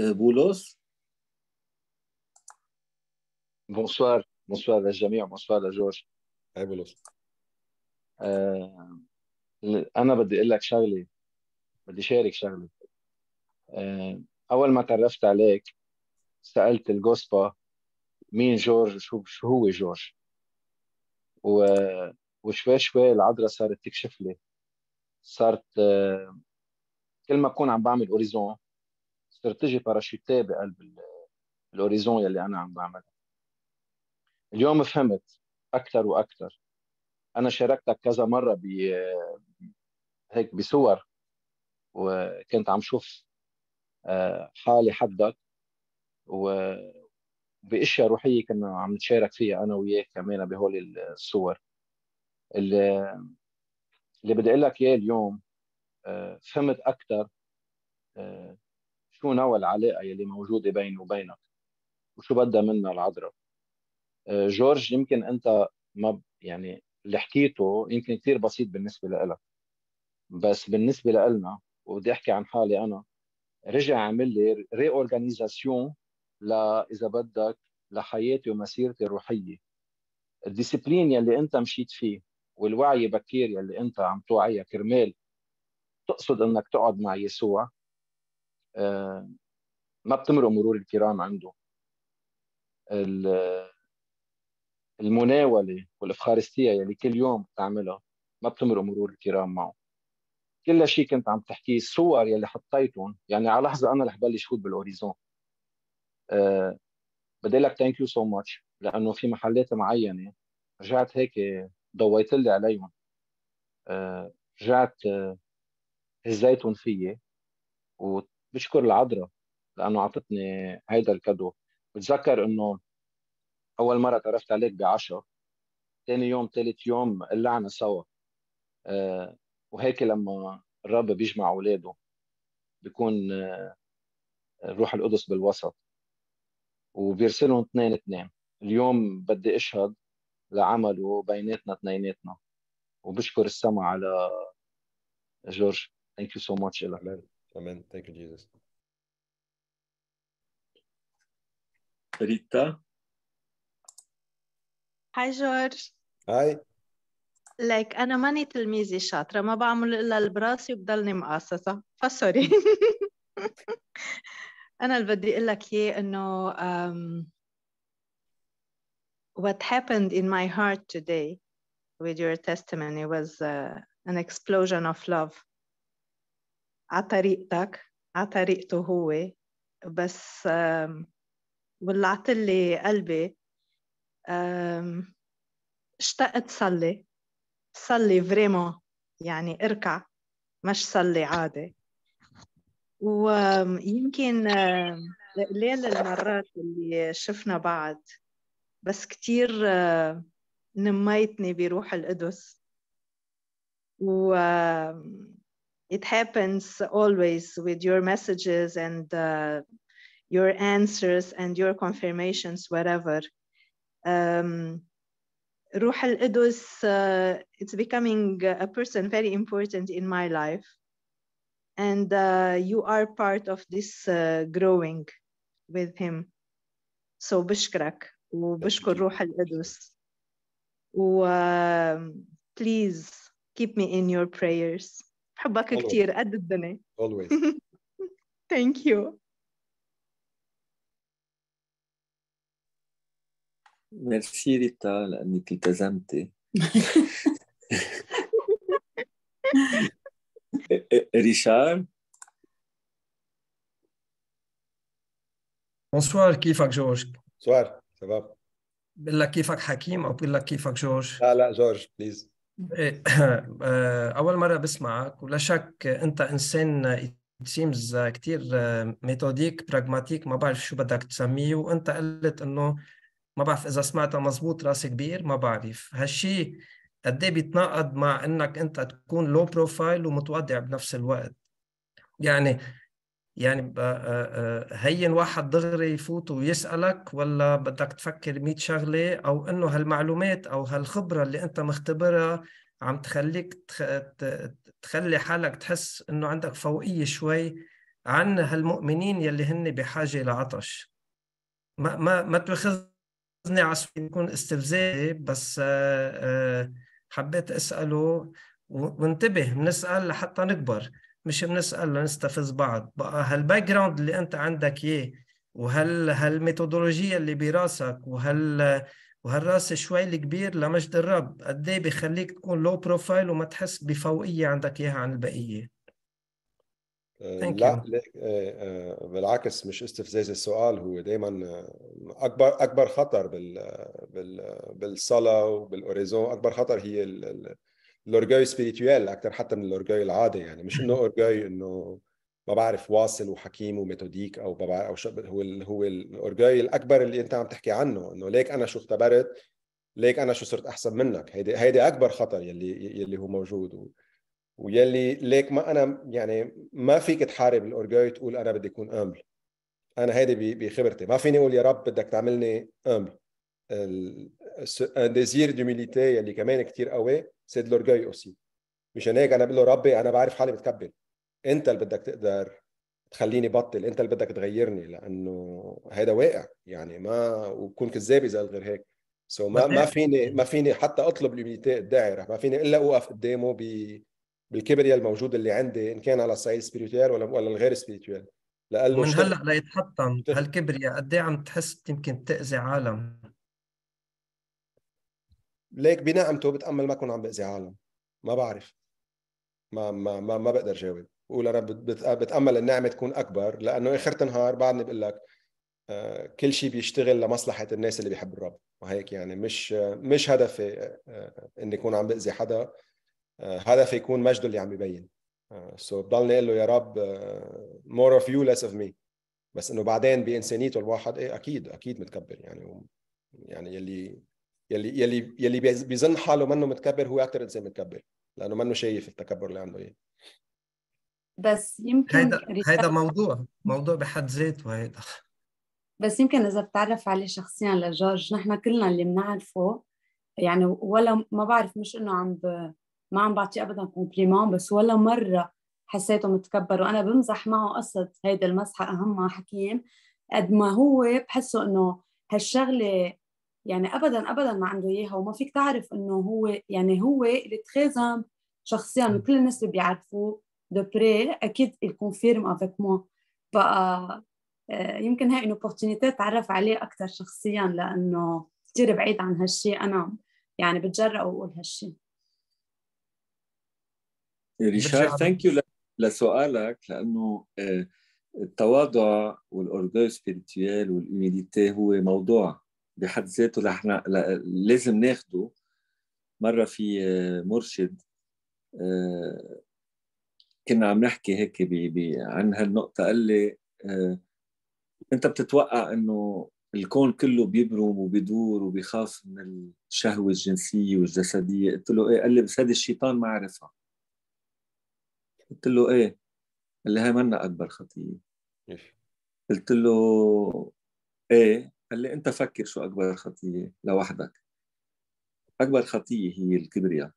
بولوس بونسوار بونسوار للجميع بونسوار لجورج هاي بولوس آه انا بدي اقول لك شغله بدي شارك شغله آه اول ما تعرفت عليك سالت الجوسبا مين جورج شو شو هو جورج و... وشوي شوي العذرة صارت تكشف لي صارت آه، كل ما بكون عم بعمل اوريزون صرت تجي باراشوتي بقلب الاوريزون يلي انا عم بعملها اليوم فهمت اكثر واكثر انا شاركتك كذا مره ب آه، هيك بصور وكنت عم شوف حالي حدك وباشياء روحيه كنا عم نتشارك فيها انا وياك كمان بهول الصور اللي, اللي بدي اقول لك اياه اليوم آه، فهمت اكثر آه، شو نوع العلاقه يلي موجوده بيني وبينك وشو بدها منا العذراء آه، جورج يمكن انت ما يعني اللي حكيته يمكن كثير بسيط بالنسبه لك بس بالنسبه لنا وبدي احكي عن حالي انا رجع عمل لي ري اورجانيزاسيون اذا بدك لحياتي ومسيرتي الروحيه الديسيبلين يلي انت مشيت فيه والوعي بكير يلي انت عم توعيها كرمال تقصد انك تقعد مع يسوع آه، ما بتمرق مرور الكرام عنده المناوله والافخارستيه يلي كل يوم بتعملها ما بتمرق مرور الكرام معه كل شيء كنت عم تحكيه الصور يلي حطيتهم يعني على لحظه انا رح بلش فوت بالاوريزون أه بدي لك ثانك يو سو ماتش لانه في محلات معينه رجعت هيك ضويت لي عليهم أه رجعت أه هزيتهم فيي وبشكر العذراء لانه اعطتني هيدا الكادو بتذكر انه اول مره تعرفت عليك بعشر ثاني يوم ثالث يوم قلعنا سوا أه وهيك لما الرب بيجمع اولاده بيكون آه، الروح القدس بالوسط وبيرسلهم اثنين اثنين اليوم بدي اشهد لعمله بيناتنا اثنيناتنا وبشكر السما على آه، جورج ثانك يو سو ماتش لك امين ثانك يو جيسس ريتا هاي جورج هاي ليك انا ماني تلميذي شاطره ما بعمل الا اللي وبضلني مقصصه فسوري انا اللي بدي اقول لك اياه انه um, what happened in my heart today with your testimony was uh, an explosion of love على طريقتك على طريقته هو بس um, ولعت لي قلبي um, اشتقت صلي صلي فريمون يعني اركع مش صلي عادي ويمكن قليل المرات اللي شفنا بعض بس كتير نميتني بروح القدس و it happens always with your messages and uh, your answers and your confirmations whatever um, Ruh al-Idus, uh, it's becoming a person very important in my life. And uh, you are part of this uh, growing with him. So Bishkrak, وبشكر روح القدس. و please keep me in your prayers. Always. Thank you. ميرسي ريتا لانك التزمتي ريشار بونسوار كيفك جورج؟ بونسوار شباب بقول لك كيفك حكيم او بقول لك كيفك جورج؟ لا لا جورج بليز اول مره بسمعك ولا شك انت انسان سيمز كثير آه، ميثوديك براغماتيك ما بعرف شو بدك تسميه وانت قلت انه ما بعرف اذا سمعتها مزبوط راس كبير ما بعرف هالشيء قد ايه بيتناقض مع انك انت تكون لو بروفايل ومتواضع بنفس الوقت يعني يعني آه، آه، هين واحد دغري يفوت ويسالك ولا بدك تفكر 100 شغله او انه هالمعلومات او هالخبره اللي انت مختبرها عم تخليك تخلي حالك تحس انه عندك فوقيه شوي عن هالمؤمنين يلي هن بحاجه لعطش ما ما ما تاخذ قصدي عشان يكون استفزازي بس آه، آه، حبيت اساله وانتبه بنسال لحتى نكبر مش بنسال لنستفز بعض بقى هالباك جراوند اللي انت عندك اياه وهل هالميثودولوجيا اللي براسك وهال وهالراس شوي الكبير لمجد الرب قد ايه بخليك تكون لو بروفايل وما تحس بفوقيه عندك اياها عن البقيه آه، لا آه، آه، بالعكس مش استفزاز السؤال هو دايما اكبر اكبر خطر بال بال بالصلاه وبالاوريزون اكبر خطر هي الاورجاي سبيريتويل اكثر حتى من الاورجاي العادي يعني مش انه اورجاي انه ما بعرف واصل وحكيم وميثوديك او ما بعرف او هو الـ هو الاورجاي الاكبر اللي انت عم تحكي عنه انه ليك انا شو اختبرت ليك انا شو صرت احسن منك هيدي هيدي اكبر خطر يلي يلي هو موجود ويلي ليك ما انا يعني ما فيك تحارب الاورجاي تقول انا بدي اكون امبل انا هيدي بخبرتي ما فيني اقول يا رب بدك تعملني امبل ان ديزير دوميليتي يلي كمان كثير قوي سيد الاورجاي اوسي مشان هيك انا بقول له ربي انا بعرف حالي بتكبل انت اللي بدك تقدر تخليني بطل انت اللي بدك تغيرني لانه هذا واقع يعني ما وكون كذاب اذا غير هيك سو so ما ما فيني ما فيني حتى اطلب اليونيتي الداعره ما فيني الا اوقف قدامه ب بالكبرياء الموجود اللي عندي ان كان على الصعيد سبيريتوال ولا ولا الغير سبيريتوال لقال من هلا ليتحطم هالكبرياء قد ايه عم تحس يمكن تاذي عالم ليك بنعمته بتامل ما اكون عم باذي عالم ما بعرف ما ما ما, ما بقدر جاوب بقول انا بتامل النعمه تكون اكبر لانه اخر النهار بعدني بقول لك آه، كل شيء بيشتغل لمصلحه الناس اللي بيحبوا الرب وهيك يعني مش مش هدفي آه، آه، اني اكون عم باذي حدا هذا آه، فيكون مجده اللي عم يبين سو آه، so بضلني اقول له يا رب مور اوف يو less اوف مي بس انه بعدين بانسانيته الواحد ايه اكيد اكيد متكبر يعني يعني يلي يلي يلي يلي بيظن حاله منه متكبر هو اكثر انسان متكبر لانه منه شايف التكبر اللي عنده اياه بس يمكن هيدا هيدا موضوع موضوع بحد ذاته هيدا بس يمكن اذا بتعرف عليه شخصيا لجورج نحن كلنا اللي بنعرفه يعني ولا ما بعرف مش انه عم ب... ما عم بعطيه ابدا كومبليمون بس ولا مره حسيته متكبر وانا بمزح معه قصد هيدا المزحه اهم مع حكيم قد ما هو بحسه انه هالشغله يعني ابدا ابدا ما عنده اياها وما فيك تعرف انه هو يعني هو اللي شخصيا كل الناس اللي بيعرفوه دوبري اكيد الكونفيرم افيك مو بقى آه، يمكن هاي اوبورتونيتي تعرف عليه اكثر شخصيا لانه كثير بعيد عن هالشيء انا يعني بتجرأ واقول هالشيء ريشار ثانك يو لسؤالك لانه آه، التواضع والاوردو سبيريتيال والايميديتي هو موضوع بحد ذاته نحن لازم ناخده مره في آه، مرشد آه، كنا عم نحكي هيك بي بي عن هالنقطه قال لي انت بتتوقع انه الكون كله بيبرم وبيدور وبيخاف من الشهوه الجنسيه والجسديه قلت له ايه قال لي بس هذا الشيطان ما عرفها قلت له ايه قال لي هاي منا اكبر خطيه قلت له ايه قال لي انت فكر شو اكبر خطيه لوحدك اكبر خطيه هي الكبرياء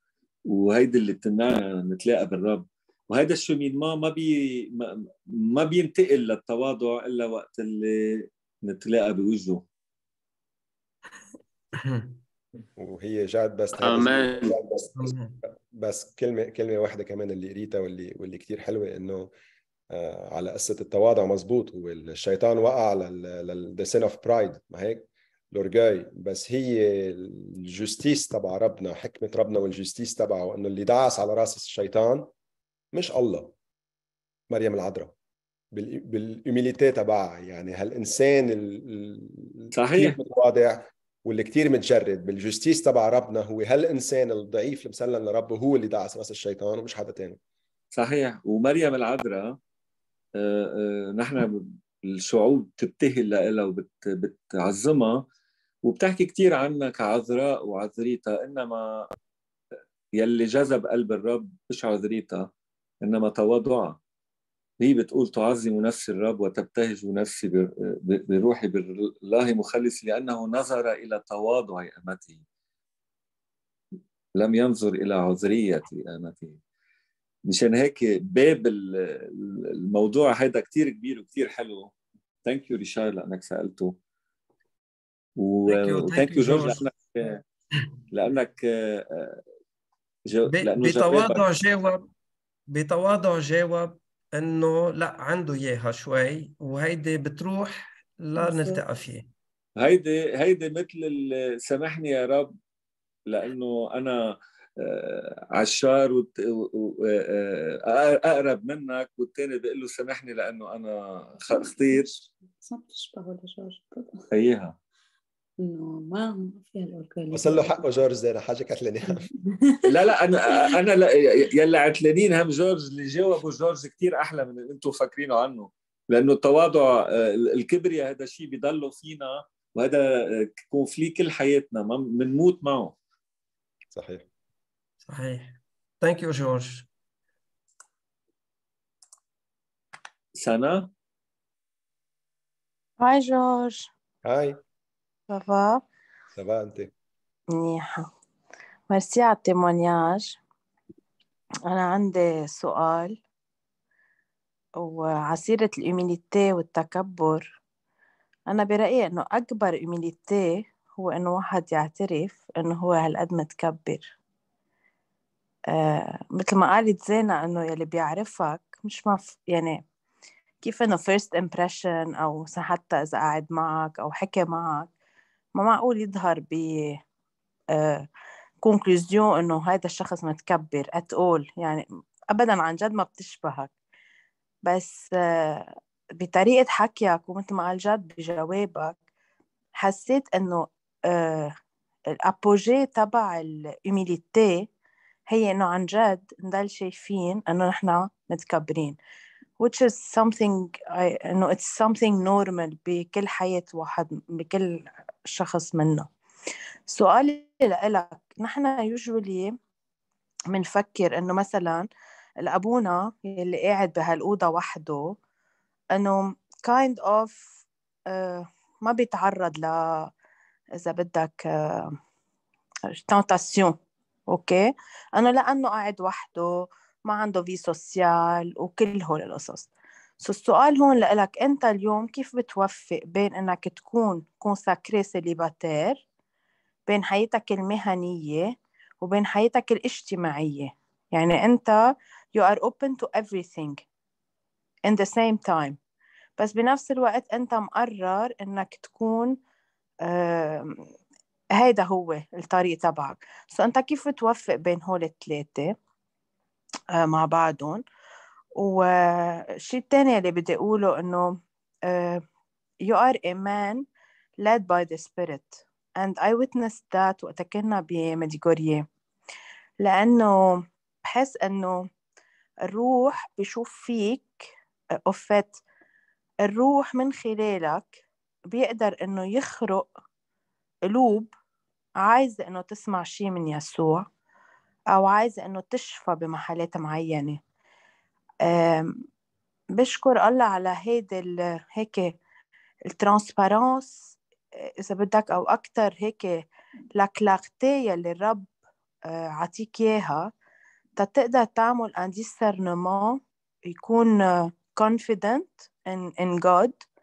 وهيدي اللي بتمنعنا نتلاقى بالرب وهيدا الشمين ما ما بي ما, ما بينتقل للتواضع الا وقت اللي نتلاقى بوجهه وهي جاد بس امين آه، بس, بس كلمه كلمه واحده كمان اللي قريتها واللي واللي كثير حلوه انه آه، على قصه التواضع مزبوط هو الشيطان وقع لل سين اوف برايد ما هيك لورجاي بس هي الجستيس تبع ربنا حكمه ربنا والجستيس تبعه انه اللي دعس على راس الشيطان مش الله مريم العذراء بالهيوميليتي تبعها يعني هالانسان صحيح متواضع واللي كثير متجرد بالجستيس تبع ربنا هو هالانسان الضعيف المسلم لربه هو اللي دعس راس الشيطان ومش حدا تاني صحيح ومريم العذراء آه، آه، نحن الشعوب تبتهل لها وبتعظمها وبتحكي كثير عنها كعذراء وعذريتها انما يلي جذب قلب الرب مش عذريتها انما تواضعها هي بتقول تعظم نفسي الرب وتبتهج نفسي بروحي بالله مخلص لأنه نظر إلى تواضع أمتي لم ينظر إلى عذرية أمتي مشان هيك باب الموضوع هذا كتير كبير وكتير حلو ثانك يو ريشار لأنك سألته وثانك يو جورج لأنك لأنك آه، آه، جو... بتواضع جاوب بتواضع جاوب انه لا عنده اياها شوي وهيدي بتروح لنلتقى فيه هيدي هيدي مثل سامحني يا رب لانه انا آه، عشار آه، آه، اقرب منك والثاني بيقول له سامحني لانه انا خطير ما بتشبهوا لجورج اياها انه ما فيها الاورجانيك وصل له حقه جورج زي حاجه قتلانين لا لا انا انا لا يلا عتلانين هم جورج اللي جاوبوا جورج كثير احلى من اللي انتم فاكرينه عنه لانه التواضع الكبرياء هذا الشيء بيضلوا فينا وهذا كونفلي كل حياتنا ما بنموت معه صحيح صحيح ثانك يو جورج سنة هاي جورج هاي Ça va? أنت؟ منيحة. ميرسي على التيمونياج. أنا عندي سؤال وعسيرة الأميليتي والتكبر أنا برأيي إنه أكبر أميليتي هو إنه واحد يعترف إنه هو هالقد متكبر آه مثل ما قالت زينة إنه يلي بيعرفك مش مف... يعني كيف إنه first impression أو حتى إذا قاعد معك أو حكي معك ما معقول يظهر ب كونكلوزيون آه، انه هذا الشخص متكبر ات اول يعني ابدا عن جد ما بتشبهك بس آه، بطريقه حكيك ومثل ما قال جد بجوابك حسيت انه آه، الابوجي تبع الهيوميليتي هي انه عن جد نضل شايفين انه نحن متكبرين which is something I, انه it's something normal بكل حياة واحد بكل شخص منا سؤالي لإلك نحن يجولي بنفكر إنه مثلا الأبونا اللي قاعد بهالأوضة وحده إنه kind of uh, ما بيتعرض ل إذا بدك تنتاسيون uh, أوكي؟ أنا لأنه قاعد وحده ما عنده في سوسيال وكل هول القصص سو السؤال هون لإلك أنت اليوم كيف بتوفق بين إنك تكون كونساكري سيليباتير بين حياتك المهنية وبين حياتك الاجتماعية يعني أنت you are open to everything in the same time بس بنفس الوقت أنت مقرر إنك تكون آه هيدا هو الطريق تبعك سو so أنت كيف بتوفق بين هول الثلاثة آه مع بعضهم والشيء الثاني اللي بدي أقوله إنه uh, you are a man led by the spirit and I witnessed that وقت كنا بمديغوريا لأنه بحس إنه الروح بشوف فيك آه، أوفيت الروح من خلالك بيقدر إنه يخرق قلوب عايزة إنه تسمع شي من يسوع أو عايزة إنه تشفى بمحلات معينة بشكر الله على هيدا هيك الترانسبارانس اذا بدك او اكثر هيك لاكلارتي يلي الرب آه، عطيك اياها تقدر تعمل ان ديسرنمون يكون آه، confident in, in God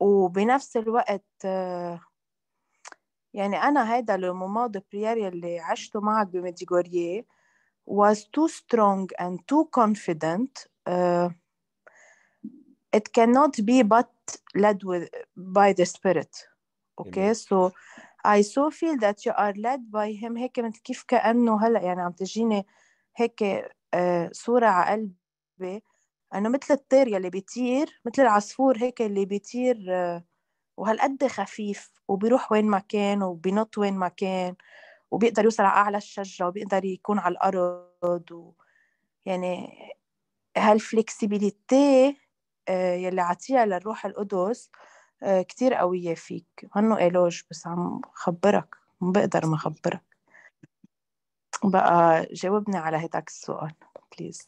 وبنفس الوقت آه، يعني أنا هيدا لو مومون دو بريير يلي عشته معك بميديغوريي was too strong and too confident, uh, it cannot be but led with, by the Spirit. Okay, Amen. so I so feel that you are led by him هيك مثل كيف كأنه هلا يعني عم تجيني هيك آه، صورة على قلبي انه مثل الطير يلي بيطير مثل العصفور هيك اللي بيطير آه، وهالقد خفيف وبيروح وين ما كان وبينط وين ما كان وبيقدر يوصل على أعلى الشجرة وبيقدر يكون على الأرض و... يعني هالفلكسبيليتي آه، يلي عطيها للروح القدس آه، كتير قوية فيك هنو إيلوج بس عم خبرك ما بقدر ما خبرك بقى جاوبني على هداك السؤال بليز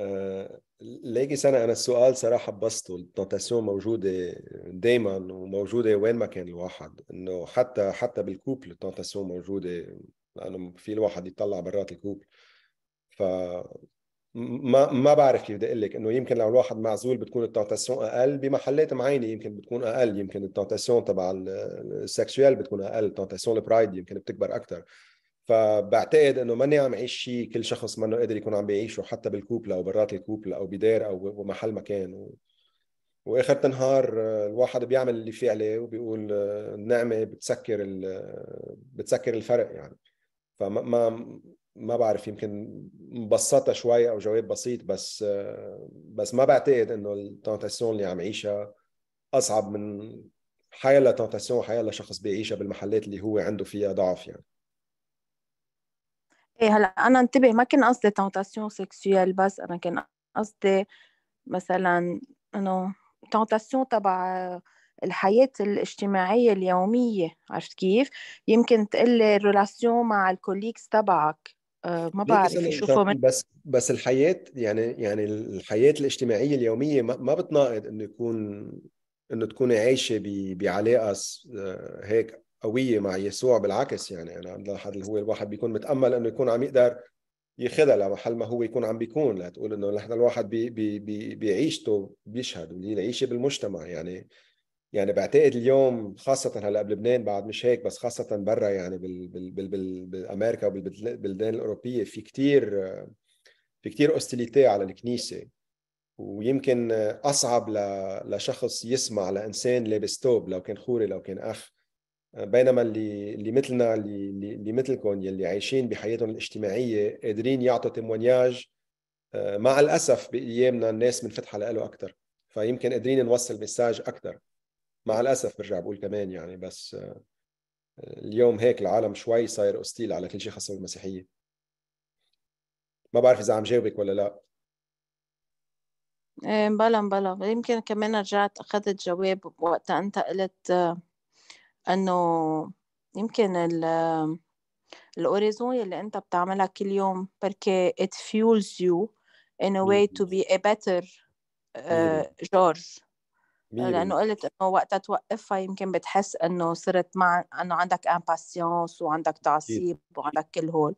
آه، لاقي سنة أنا السؤال صراحة بسطه التنتاسيون موجودة دايما وموجودة وين ما كان الواحد إنه حتى حتى بالكوبل التنتاسيون موجودة لأنه في الواحد يطلع برات الكوبل ف ما ما بعرف كيف بدي اقول لك انه يمكن لو الواحد معزول بتكون التنتاسيون اقل بمحلات معينه يمكن بتكون اقل يمكن التنتاسيون تبع السكشوال بتكون اقل التنتاسيون البرايد يمكن بتكبر اكثر فبعتقد انه ماني عم عيش شيء كل شخص منه قادر يكون عم بيعيشه حتى بالكوبلا او برات الكوبلا او بدار او محل مكان و... واخر تنهار آه، الواحد بيعمل اللي فيه عليه وبيقول آه، النعمه بتسكر ال... آه، بتسكر الفرق يعني فما ما ما بعرف يمكن مبسطه شوي او جواب بسيط بس بس ما بعتقد انه التونتاسيون اللي عم عيشها اصعب من حيلا تنتاسيون حيلا شخص بيعيشها بالمحلات اللي هو عنده فيها ضعف يعني ايه هلا انا انتبه ما كان قصدي تونتاسيون سيكسويل بس انا كان قصدي مثلا انه تونتاسيون تبع الحياة الاجتماعية اليومية عرفت كيف؟ يمكن تقلي الريلاسيون مع الكوليكس تبعك آه، ما بعرف شوفوا من... بس بس الحياة يعني يعني الحياة الاجتماعية اليومية ما, ما بتناقض انه يكون انه تكوني عايشة بعلاقة آه، هيك قويه مع يسوع بالعكس يعني انا عند اللي هو الواحد بيكون متامل انه يكون عم يقدر ياخذها لمحل ما هو يكون عم بيكون لتقول انه نحن الواحد بي بي بي بعيشته بيشهد العيشه بالمجتمع يعني يعني بعتقد اليوم خاصة هلا بلبنان بعد مش هيك بس خاصة برا يعني بال بال بال بال بالامريكا وبالبلدان الاوروبية في كتير في كتير اوستيليتي على الكنيسة ويمكن اصعب لشخص يسمع لانسان لابس توب لو كان خوري لو كان اخ بينما اللي اللي مثلنا اللي اللي مثلكم يلي عايشين بحياتهم الاجتماعيه قادرين يعطوا تموينياج آه، مع الاسف بايامنا الناس منفتحه له اكثر فيمكن قادرين نوصل مساج اكثر مع الاسف برجع بقول كمان يعني بس آه، اليوم هيك العالم شوي صاير اوستيل على كل شيء خاصه بالمسيحيه ما بعرف اذا عم جاوبك ولا لا إيه، بلا بلا يمكن كمان رجعت اخذت جواب وقتها انت قلت آه، انه يمكن ال الاوريزون اللي انت بتعملها كل يوم بركي it fuels you in a way to be a better uh, لانه قلت انه وقتها توقفها يمكن بتحس انه صرت مع انه عندك امباسيونس وعندك تعصيب وعندك كل هول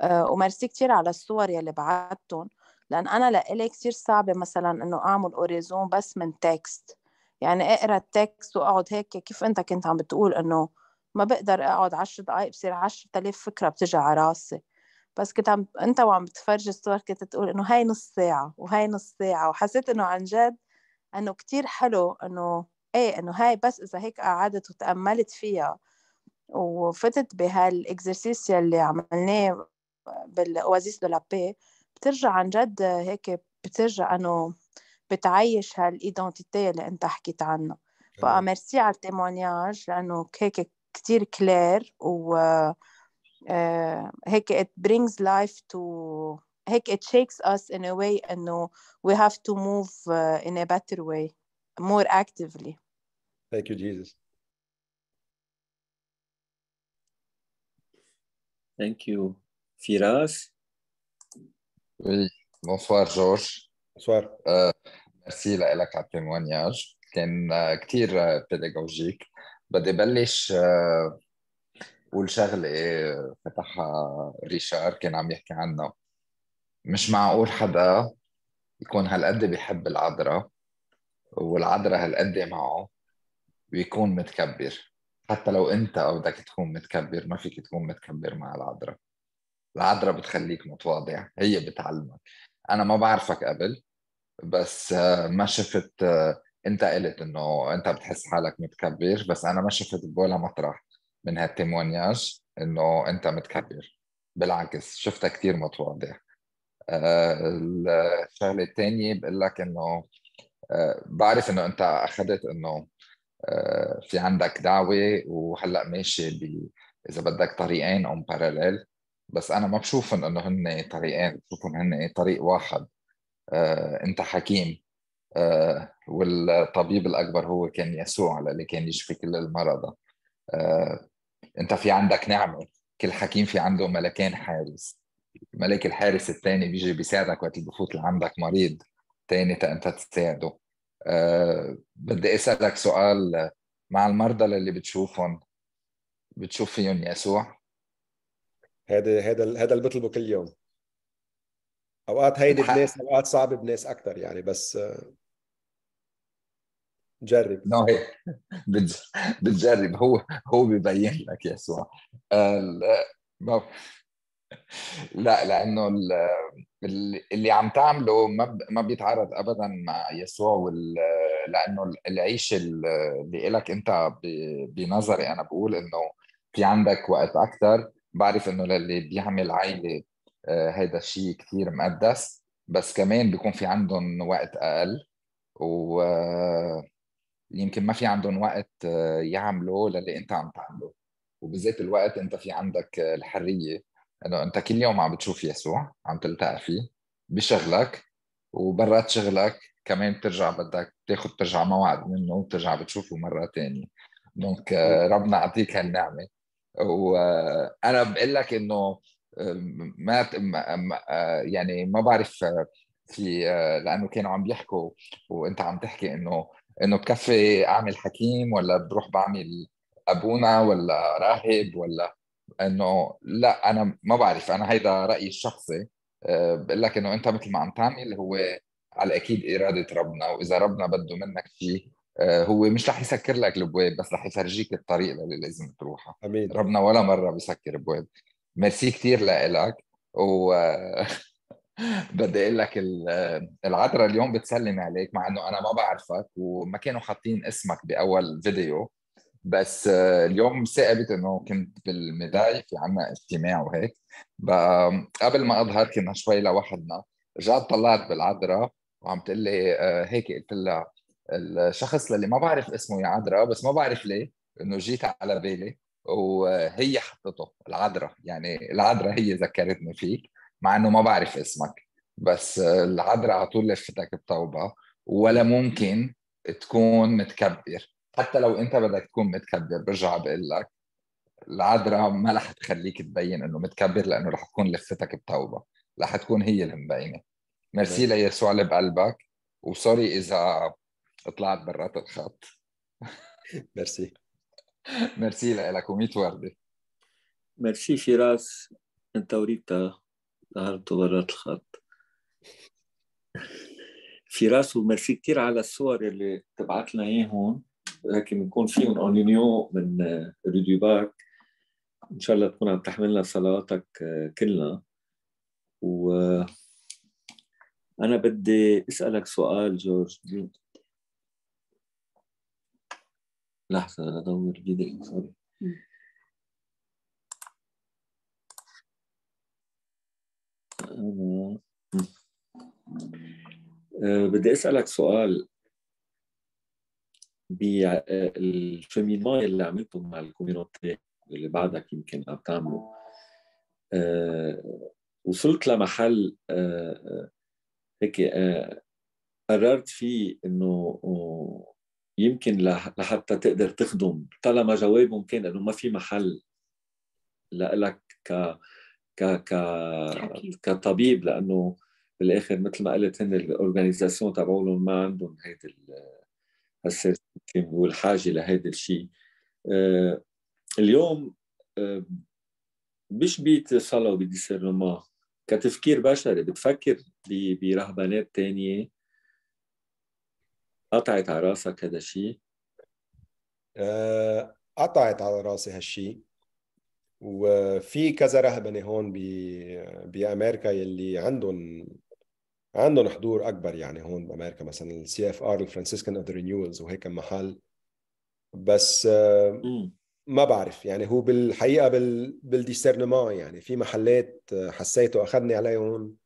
آه، وميرسي كثير على الصور يلي بعتهم لان انا لإلي كثير صعبه مثلا انه اعمل اوريزون بس من تكست يعني اقرا التكست واقعد هيك كيف انت كنت عم بتقول انه ما بقدر اقعد عشر دقائق بصير عشرة آلاف فكرة بتجي على راسي بس كنت عم انت وعم بتفرج الصور كنت تقول انه هاي نص ساعة وهاي نص ساعة وحسيت انه عن جد انه كتير حلو انه ايه انه هاي بس اذا هيك قعدت وتأملت فيها وفتت بهالاكزرسيس يلي عملناه بالاوازيس دو لابي بترجع عن جد هيك بترجع انه بتعيش هالايدنتيتي اللي انت حكيت عنها بقى على التيمونياج لانه هيك كتير كلير و هيك it brings life to هيك it shakes us in a way انه we have to move in a better way more actively thank you Jesus thank you Firas oui bonsoir Georges بونسوار ميرسي لك على التيموانياج كان كثير بيداغوجيك بدي بلش قول شغله فتحها ريشار كان عم يحكي عنها مش معقول حدا يكون هالقد بيحب العذراء والعذراء هالقد معه ويكون متكبر حتى لو انت بدك تكون متكبر ما فيك تكون متكبر مع العذراء العذراء بتخليك متواضع هي بتعلمك انا ما بعرفك قبل بس آه، ما شفت آه، انت قلت انه انت بتحس حالك متكبر بس انا ما شفت بولا مطرح من هالتيمونياج انه انت متكبر بالعكس شفتها كثير متواضع آه، الشغله الثانيه بقول لك انه بعرف انه انت اخذت انه في عندك دعوه وهلا ماشي ب اذا بدك طريقين اون باراليل بس انا ما بشوفهم انه هن طريقين بشوفهم هن طريق واحد آه، انت حكيم آه، والطبيب الاكبر هو كان يسوع اللي كان يشفي كل المرضى آه، انت في عندك نعمه كل حكيم في عنده ملكان حارس ملاك الحارس الثاني بيجي بيساعدك وقت بفوت لعندك مريض ثاني انت تساعده أه بدي اسالك سؤال مع المرضى اللي بتشوفهم بتشوف فيهم يسوع هذا هذا هذا بطلبه كل يوم اوقات هيدي بناس اوقات صعبه بناس اكثر يعني بس آه، جرب نو هي بتجرب هو هو ببين لك يسوع آه، لا لانه اللي عم تعمله ما ما بيتعارض ابدا مع يسوع لانه العيشه اللي لك انت بنظري انا بقول انه في عندك وقت اكثر بعرف انه للي بيعمل عائله آه، هيدا الشيء كثير مقدس بس كمان بيكون في عندهم وقت اقل و آه، يمكن ما في عندهم وقت آه، يعملوا للي انت عم تعمله وبذات الوقت انت في عندك الحريه انه انت كل يوم عم بتشوف يسوع عم تلتقى فيه بشغلك وبرات شغلك كمان بترجع بدك تاخذ ترجع موعد منه وبترجع بتشوفه مره ثانيه دونك ربنا يعطيك هالنعمه وانا بقول لك انه ما آه، يعني ما بعرف آه، في آه، لانه كانوا عم بيحكوا وانت عم تحكي انه انه بكفي اعمل حكيم ولا بروح بعمل ابونا ولا راهب ولا انه لا انا ما بعرف انا هيدا رايي الشخصي بقول لك انه انت مثل ما عم تعمل هو على اكيد اراده ربنا واذا ربنا بده منك شيء هو مش رح يسكر لك الابواب بس رح يفرجيك الطريق اللي لازم تروحها امين ربنا ولا مره بيسكر ابواب ميرسي كثير لك و بدي اقول لك العذراء اليوم بتسلم عليك مع انه انا ما بعرفك وما كانوا حاطين اسمك باول فيديو بس آه، اليوم ثاقبت انه كنت بالمداي في عنا اجتماع وهيك آه، قبل ما اظهر كنا شوي لوحدنا رجعت طلعت بالعذراء وعم تقول لي آه، هيك قلت لها الشخص اللي ما بعرف اسمه يا عذراء بس ما بعرف ليه انه جيت على بالي وهي حطته العذراء يعني العذراء هي ذكرتني فيك مع انه ما بعرف اسمك بس العذراء على طول لفتك بطوبه ولا ممكن تكون متكبر حتى لو انت بدك تكون متكبر برجع بقول لك العذراء ما رح تخليك تبين انه متكبر لانه رح تكون لفتك بطوبه رح تكون هي اللي مبينه ميرسي ليسوع اللي بقلبك وسوري اذا طلعت برات الخط ميرسي ميرسي لك و100 وردة ميرسي فراس انت وريتا ظهرت برات الخط فراس وميرسي كثير على الصور اللي تبعت لنا اياهم هون هيك بنكون فيهم اونينيو من ريدي باك ان شاء الله تكون عم تحملنا صلواتك كلنا و انا بدي اسالك سؤال جورج لحظة أدور فيديو الإنسان بدي أسألك سؤال بالشيميناي آه، اللي عملته مع الكوميونتي اللي بعدك يمكن عم تعمله أه وصلت لمحل أه, آه، هيك آه، قررت فيه انه يمكن لحتى تقدر تخدم طالما جوابهم كان انه ما في محل لك ك ك ك كطبيب لانه بالاخر مثل ما قلت هن الاورجانيزاسيون تبعولهم ما عندهم هيدي السيرتيفيكيشن والحاجه لهيدا الشيء آه، اليوم آه، مش بيتصلوا بديسيرنمون كتفكير بشري بتفكر برهبانات تانية قطعت على راسك هذا الشيء؟ آه، قطعت على راسي هالشيء وفي كذا رهبنه هون ب... بامريكا يلي عندهم عندهم حضور اكبر يعني هون بامريكا مثلا السي اف ار الفرانسيسكان اوف رينيوز وهيك محل بس آه، ما بعرف يعني هو بالحقيقه بال يعني في محلات آه، حسيته اخذني عليهم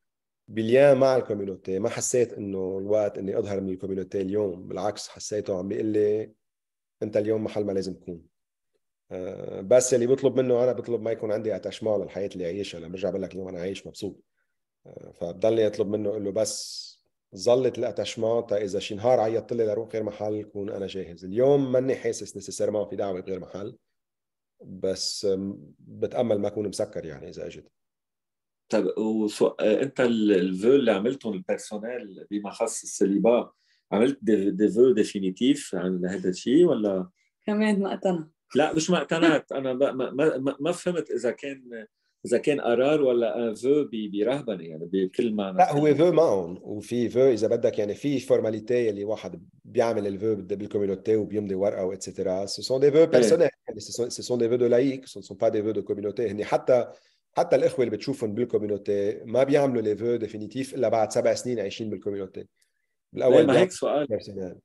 بليان مع الكوميونتي ما حسيت انه الوقت اني اظهر من الكوميونتي اليوم بالعكس حسيته عم بيقول لي انت اليوم محل ما لازم تكون آه، بس اللي بطلب منه انا بطلب ما يكون عندي اتشمال للحياه اللي عايشها لما برجع بقول لك اليوم انا عايش مبسوط آه، فبضل اطلب منه اقول له بس ظلت الاتشمال اذا شي نهار عيطت لي لروح غير محل كون انا جاهز اليوم ماني حاسس ما في دعوه بغير محل بس بتامل ما اكون مسكر يعني اذا اجت طب وسو... آه، انت الفو اللي عملتهم البيرسونيل بما خص السليبا عملت دي, دي فو ديفينيتيف عن هذا الشيء ولا كمان ما اقتنعت لا مش ما اقتنعت انا ما, ما, ما, ما فهمت اذا كان اذا كان قرار ولا ان فو برهبنه يعني بكل معنى لا هو فو معهم وفي فو اذا بدك يعني في فورماليتي اللي واحد بيعمل الفو بالكوميونتي وبيمضي ورقه واتسترا سو سون دي فو بيرسونيل سو سون دي فو دو لايك سو سون با دي فو دو كوميونيتي هن حتى حتى الاخوه اللي بتشوفهم بالكوميونتي ما بيعملوا لي فو ديفينيتيف الا بعد سبع سنين عايشين بالكوميونتي بالاول إيه، ما هيك سؤال بيرسونيل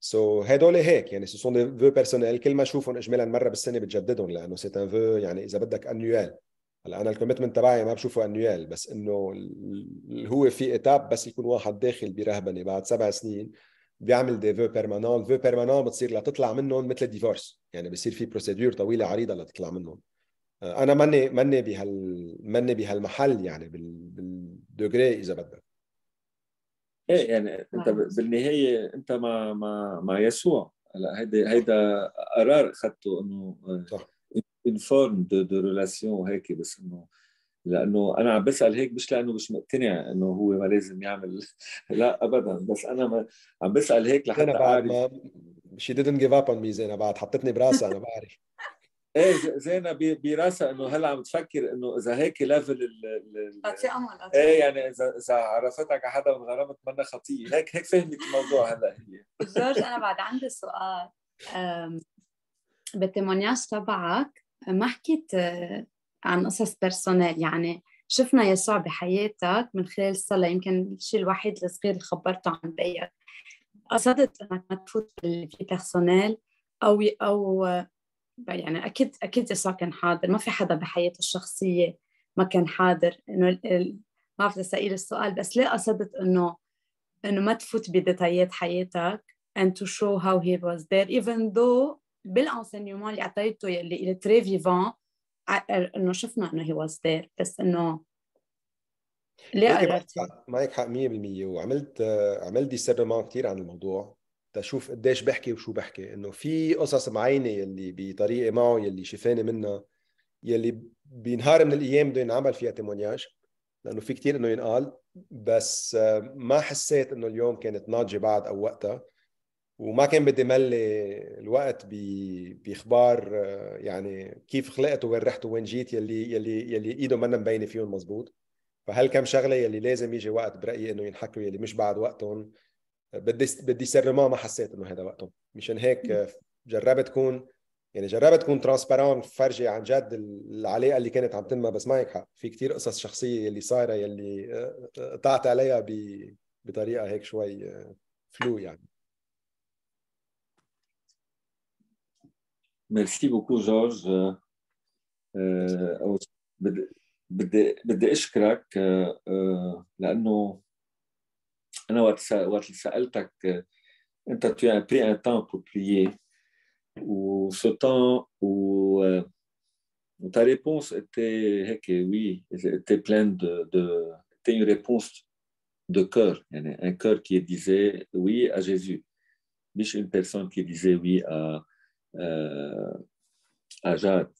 سو so, هدول هيك يعني سو سون دي فو بيرسونيل كل ما اشوفهم اجمالا مره بالسنه بتجددهم لانه سي ان فو يعني اذا بدك انيوال هلا انا الكوميتمنت تبعي ما بشوفه انيوال بس انه هو في اتاب بس يكون واحد داخل برهبنه بعد سبع سنين بيعمل دي فو بيرمانون فو بيرمانون بتصير لتطلع منهم مثل الديفورس يعني بصير في بروسيدور طويله عريضه لتطلع منهم انا ماني ماني بهال ماني بهالمحل يعني بالدوغري اذا بدك ايه يعني انت نعم. بالنهايه انت مع مع مع يسوع هلا هيدا هيدا قرار اخذته انه صح اون فورم دو دو ريلاسيون وهيك بس انه لانه انا عم بسال هيك مش لانه مش مقتنع انه هو ما لازم يعمل لا ابدا بس انا ما عم بسال هيك لحتى انا بعد ما شي ديدنت جيف اب اون مي زينب بعد حطتني براسها انا بعرف ايه زينا براسها انه هلا عم تفكر انه اذا هيك ليفل ال ايه يعني اذا اذا عرفتك على حدا وانغرمت منا خطيه هيك هيك فهمت الموضوع هلا هي جورج انا بعد عندي سؤال بالتيمونياج تبعك ما حكيت آه، عن قصص بيرسونيل يعني شفنا يسوع بحياتك من خلال الصلاة يمكن الشيء الوحيد الصغير اللي خبرته عن بيك قصدت انك ما تفوت بالبيرسونيل بيرسونيل او او يعني اكيد اكيد يسوع كان حاضر ما في حدا بحياته الشخصيه ما كان حاضر انه ما بعرف اسال السؤال بس ليه قصدت انه انه ما تفوت بديتايات حياتك and to show how he was there even though بالانسينيومون اللي اعطيته يلي اللي تري فيفون انه شفنا انه هي واز ذير بس انه ليه معك حق 100% وعملت عملت ديسيرمون كثير عن الموضوع تشوف قديش بحكي وشو بحكي انه في قصص معينه يلي بطريقه معه يلي شفاني منها يلي بنهار من الايام بده ينعمل فيها تيمونياج لانه في كتير انه ينقال بس آه، ما حسيت انه اليوم كانت ناضجه بعد او وقتها وما كان بدي ملي الوقت باخبار آه، يعني كيف خلقت وين رحت وين جيت يلي يلي يلي ايده منا مبينه فيهم مزبوط فهل كم شغله يلي لازم يجي وقت برايي انه ينحكوا يلي مش بعد وقتهم بدي بدي سرماه ما حسيت انه هذا وقتهم مشان هيك جربت كون يعني جربت كون ترانسبارون فرجي عن جد العلاقه اللي كانت عم تنمى بس معك حق في كتير قصص شخصيه اللي صايره يلي آه، آه، قطعت عليها ب... بطريقه هيك شوي فلو آه، يعني ميرسي بوكو جورج بدي بدي بدي اشكرك لانه انا tu as pris un temps pour prier ou ce temps où euh، ta réponse était oui était pleine de, était une réponse de cœur un cœur qui disait oui à Jésus mais' une personne qui disait oui à euh, à Jade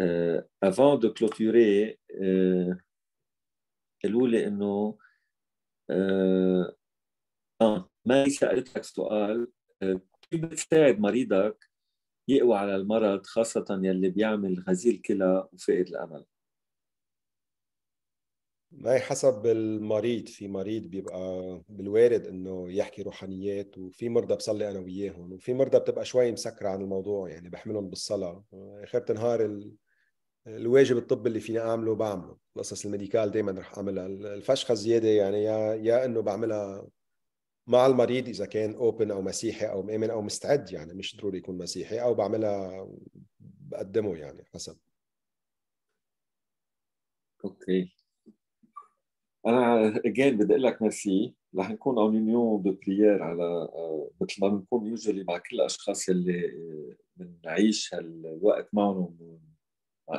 euh، avant de clôturer euh, elle voulait nous آه،, آه ما سألتك سؤال آه، كيف بتساعد مريضك يقوى على المرض خاصة يلي بيعمل غزيل كلى وفقد الأمل هي حسب المريض في مريض بيبقى بالوارد انه يحكي روحانيات وفي مرضى بصلي انا وياهم وفي مرضى بتبقى شوي مسكره عن الموضوع يعني بحملهم بالصلاه اخر آه، النهار ال... الواجب الطبي اللي فيني اعمله بعمله القصص الميديكال دائما رح اعملها الفشخه زياده يعني يا يا انه بعملها مع المريض اذا كان اوبن او مسيحي او مؤمن او مستعد يعني مش ضروري يكون مسيحي او بعملها بقدمه يعني حسب اوكي انا اجين بدي اقول لك ميرسي رح نكون اون يونيون دو بريير على آه، مثل ما بنكون يوجولي مع كل الاشخاص اللي بنعيش هالوقت معهم و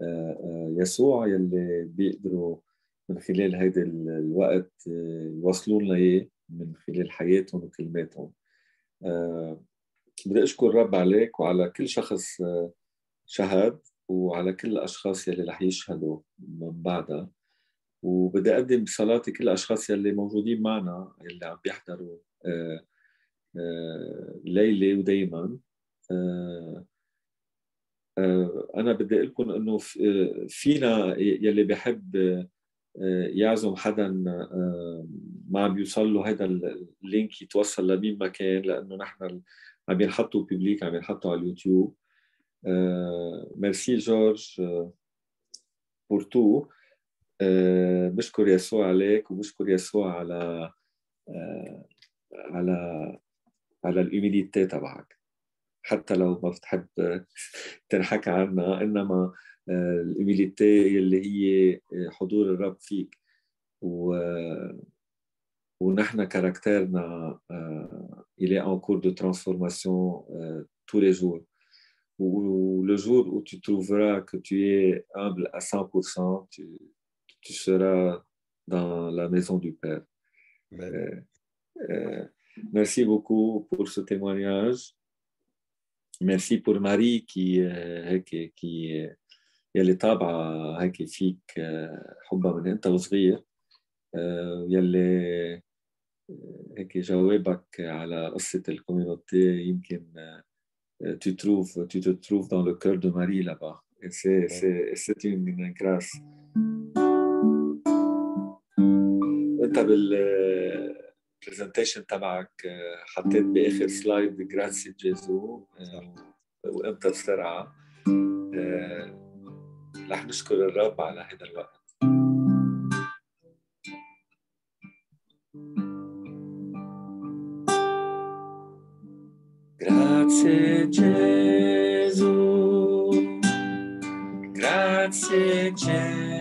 آه، آه، يسوع يلي بيقدروا من خلال هيدا الوقت آه، يوصلوا لنا اياه من خلال حياتهم وكلماتهم بدي اشكر الرب عليك وعلى كل شخص شهد وعلى كل الاشخاص يلي رح يشهدوا من بعدها وبدي اقدم صلاتي كل الاشخاص يلي موجودين معنا يلي عم بيحضروا ليلي ودايما آه، انا بدي اقول لكم انه آه، فينا يلي بحب آه، يعزم حدا ما عم يوصل له هذا اللينك يتوصل لمين ما كان لانه نحن عم ينحطوا ببليك عم ينحطوا على اليوتيوب ميرسي جورج بورتو بشكر يسوع عليك وبشكر يسوع على على على الايميليتي تبعك il est en cours de transformation tous les jours le jour où tu trouveras que tu es humble à 100%, tu, seras dans la maison du Père. Euh, euh, merci beaucoup pour ce témoignage merci pour Marie qui euh, hein, qui كي يلي هيك فيك حبها من tu trouves tu te trouves dans le cœur de Marie là-bas et c'est c'est une, grâce euh, البرزنتيشن تبعك آه، حطيت باخر سلايد جراسي جيزو وامتى بسرعه آه، رح نشكر الرب على هذا الوقت Grazie Gesù, grazie Gesù.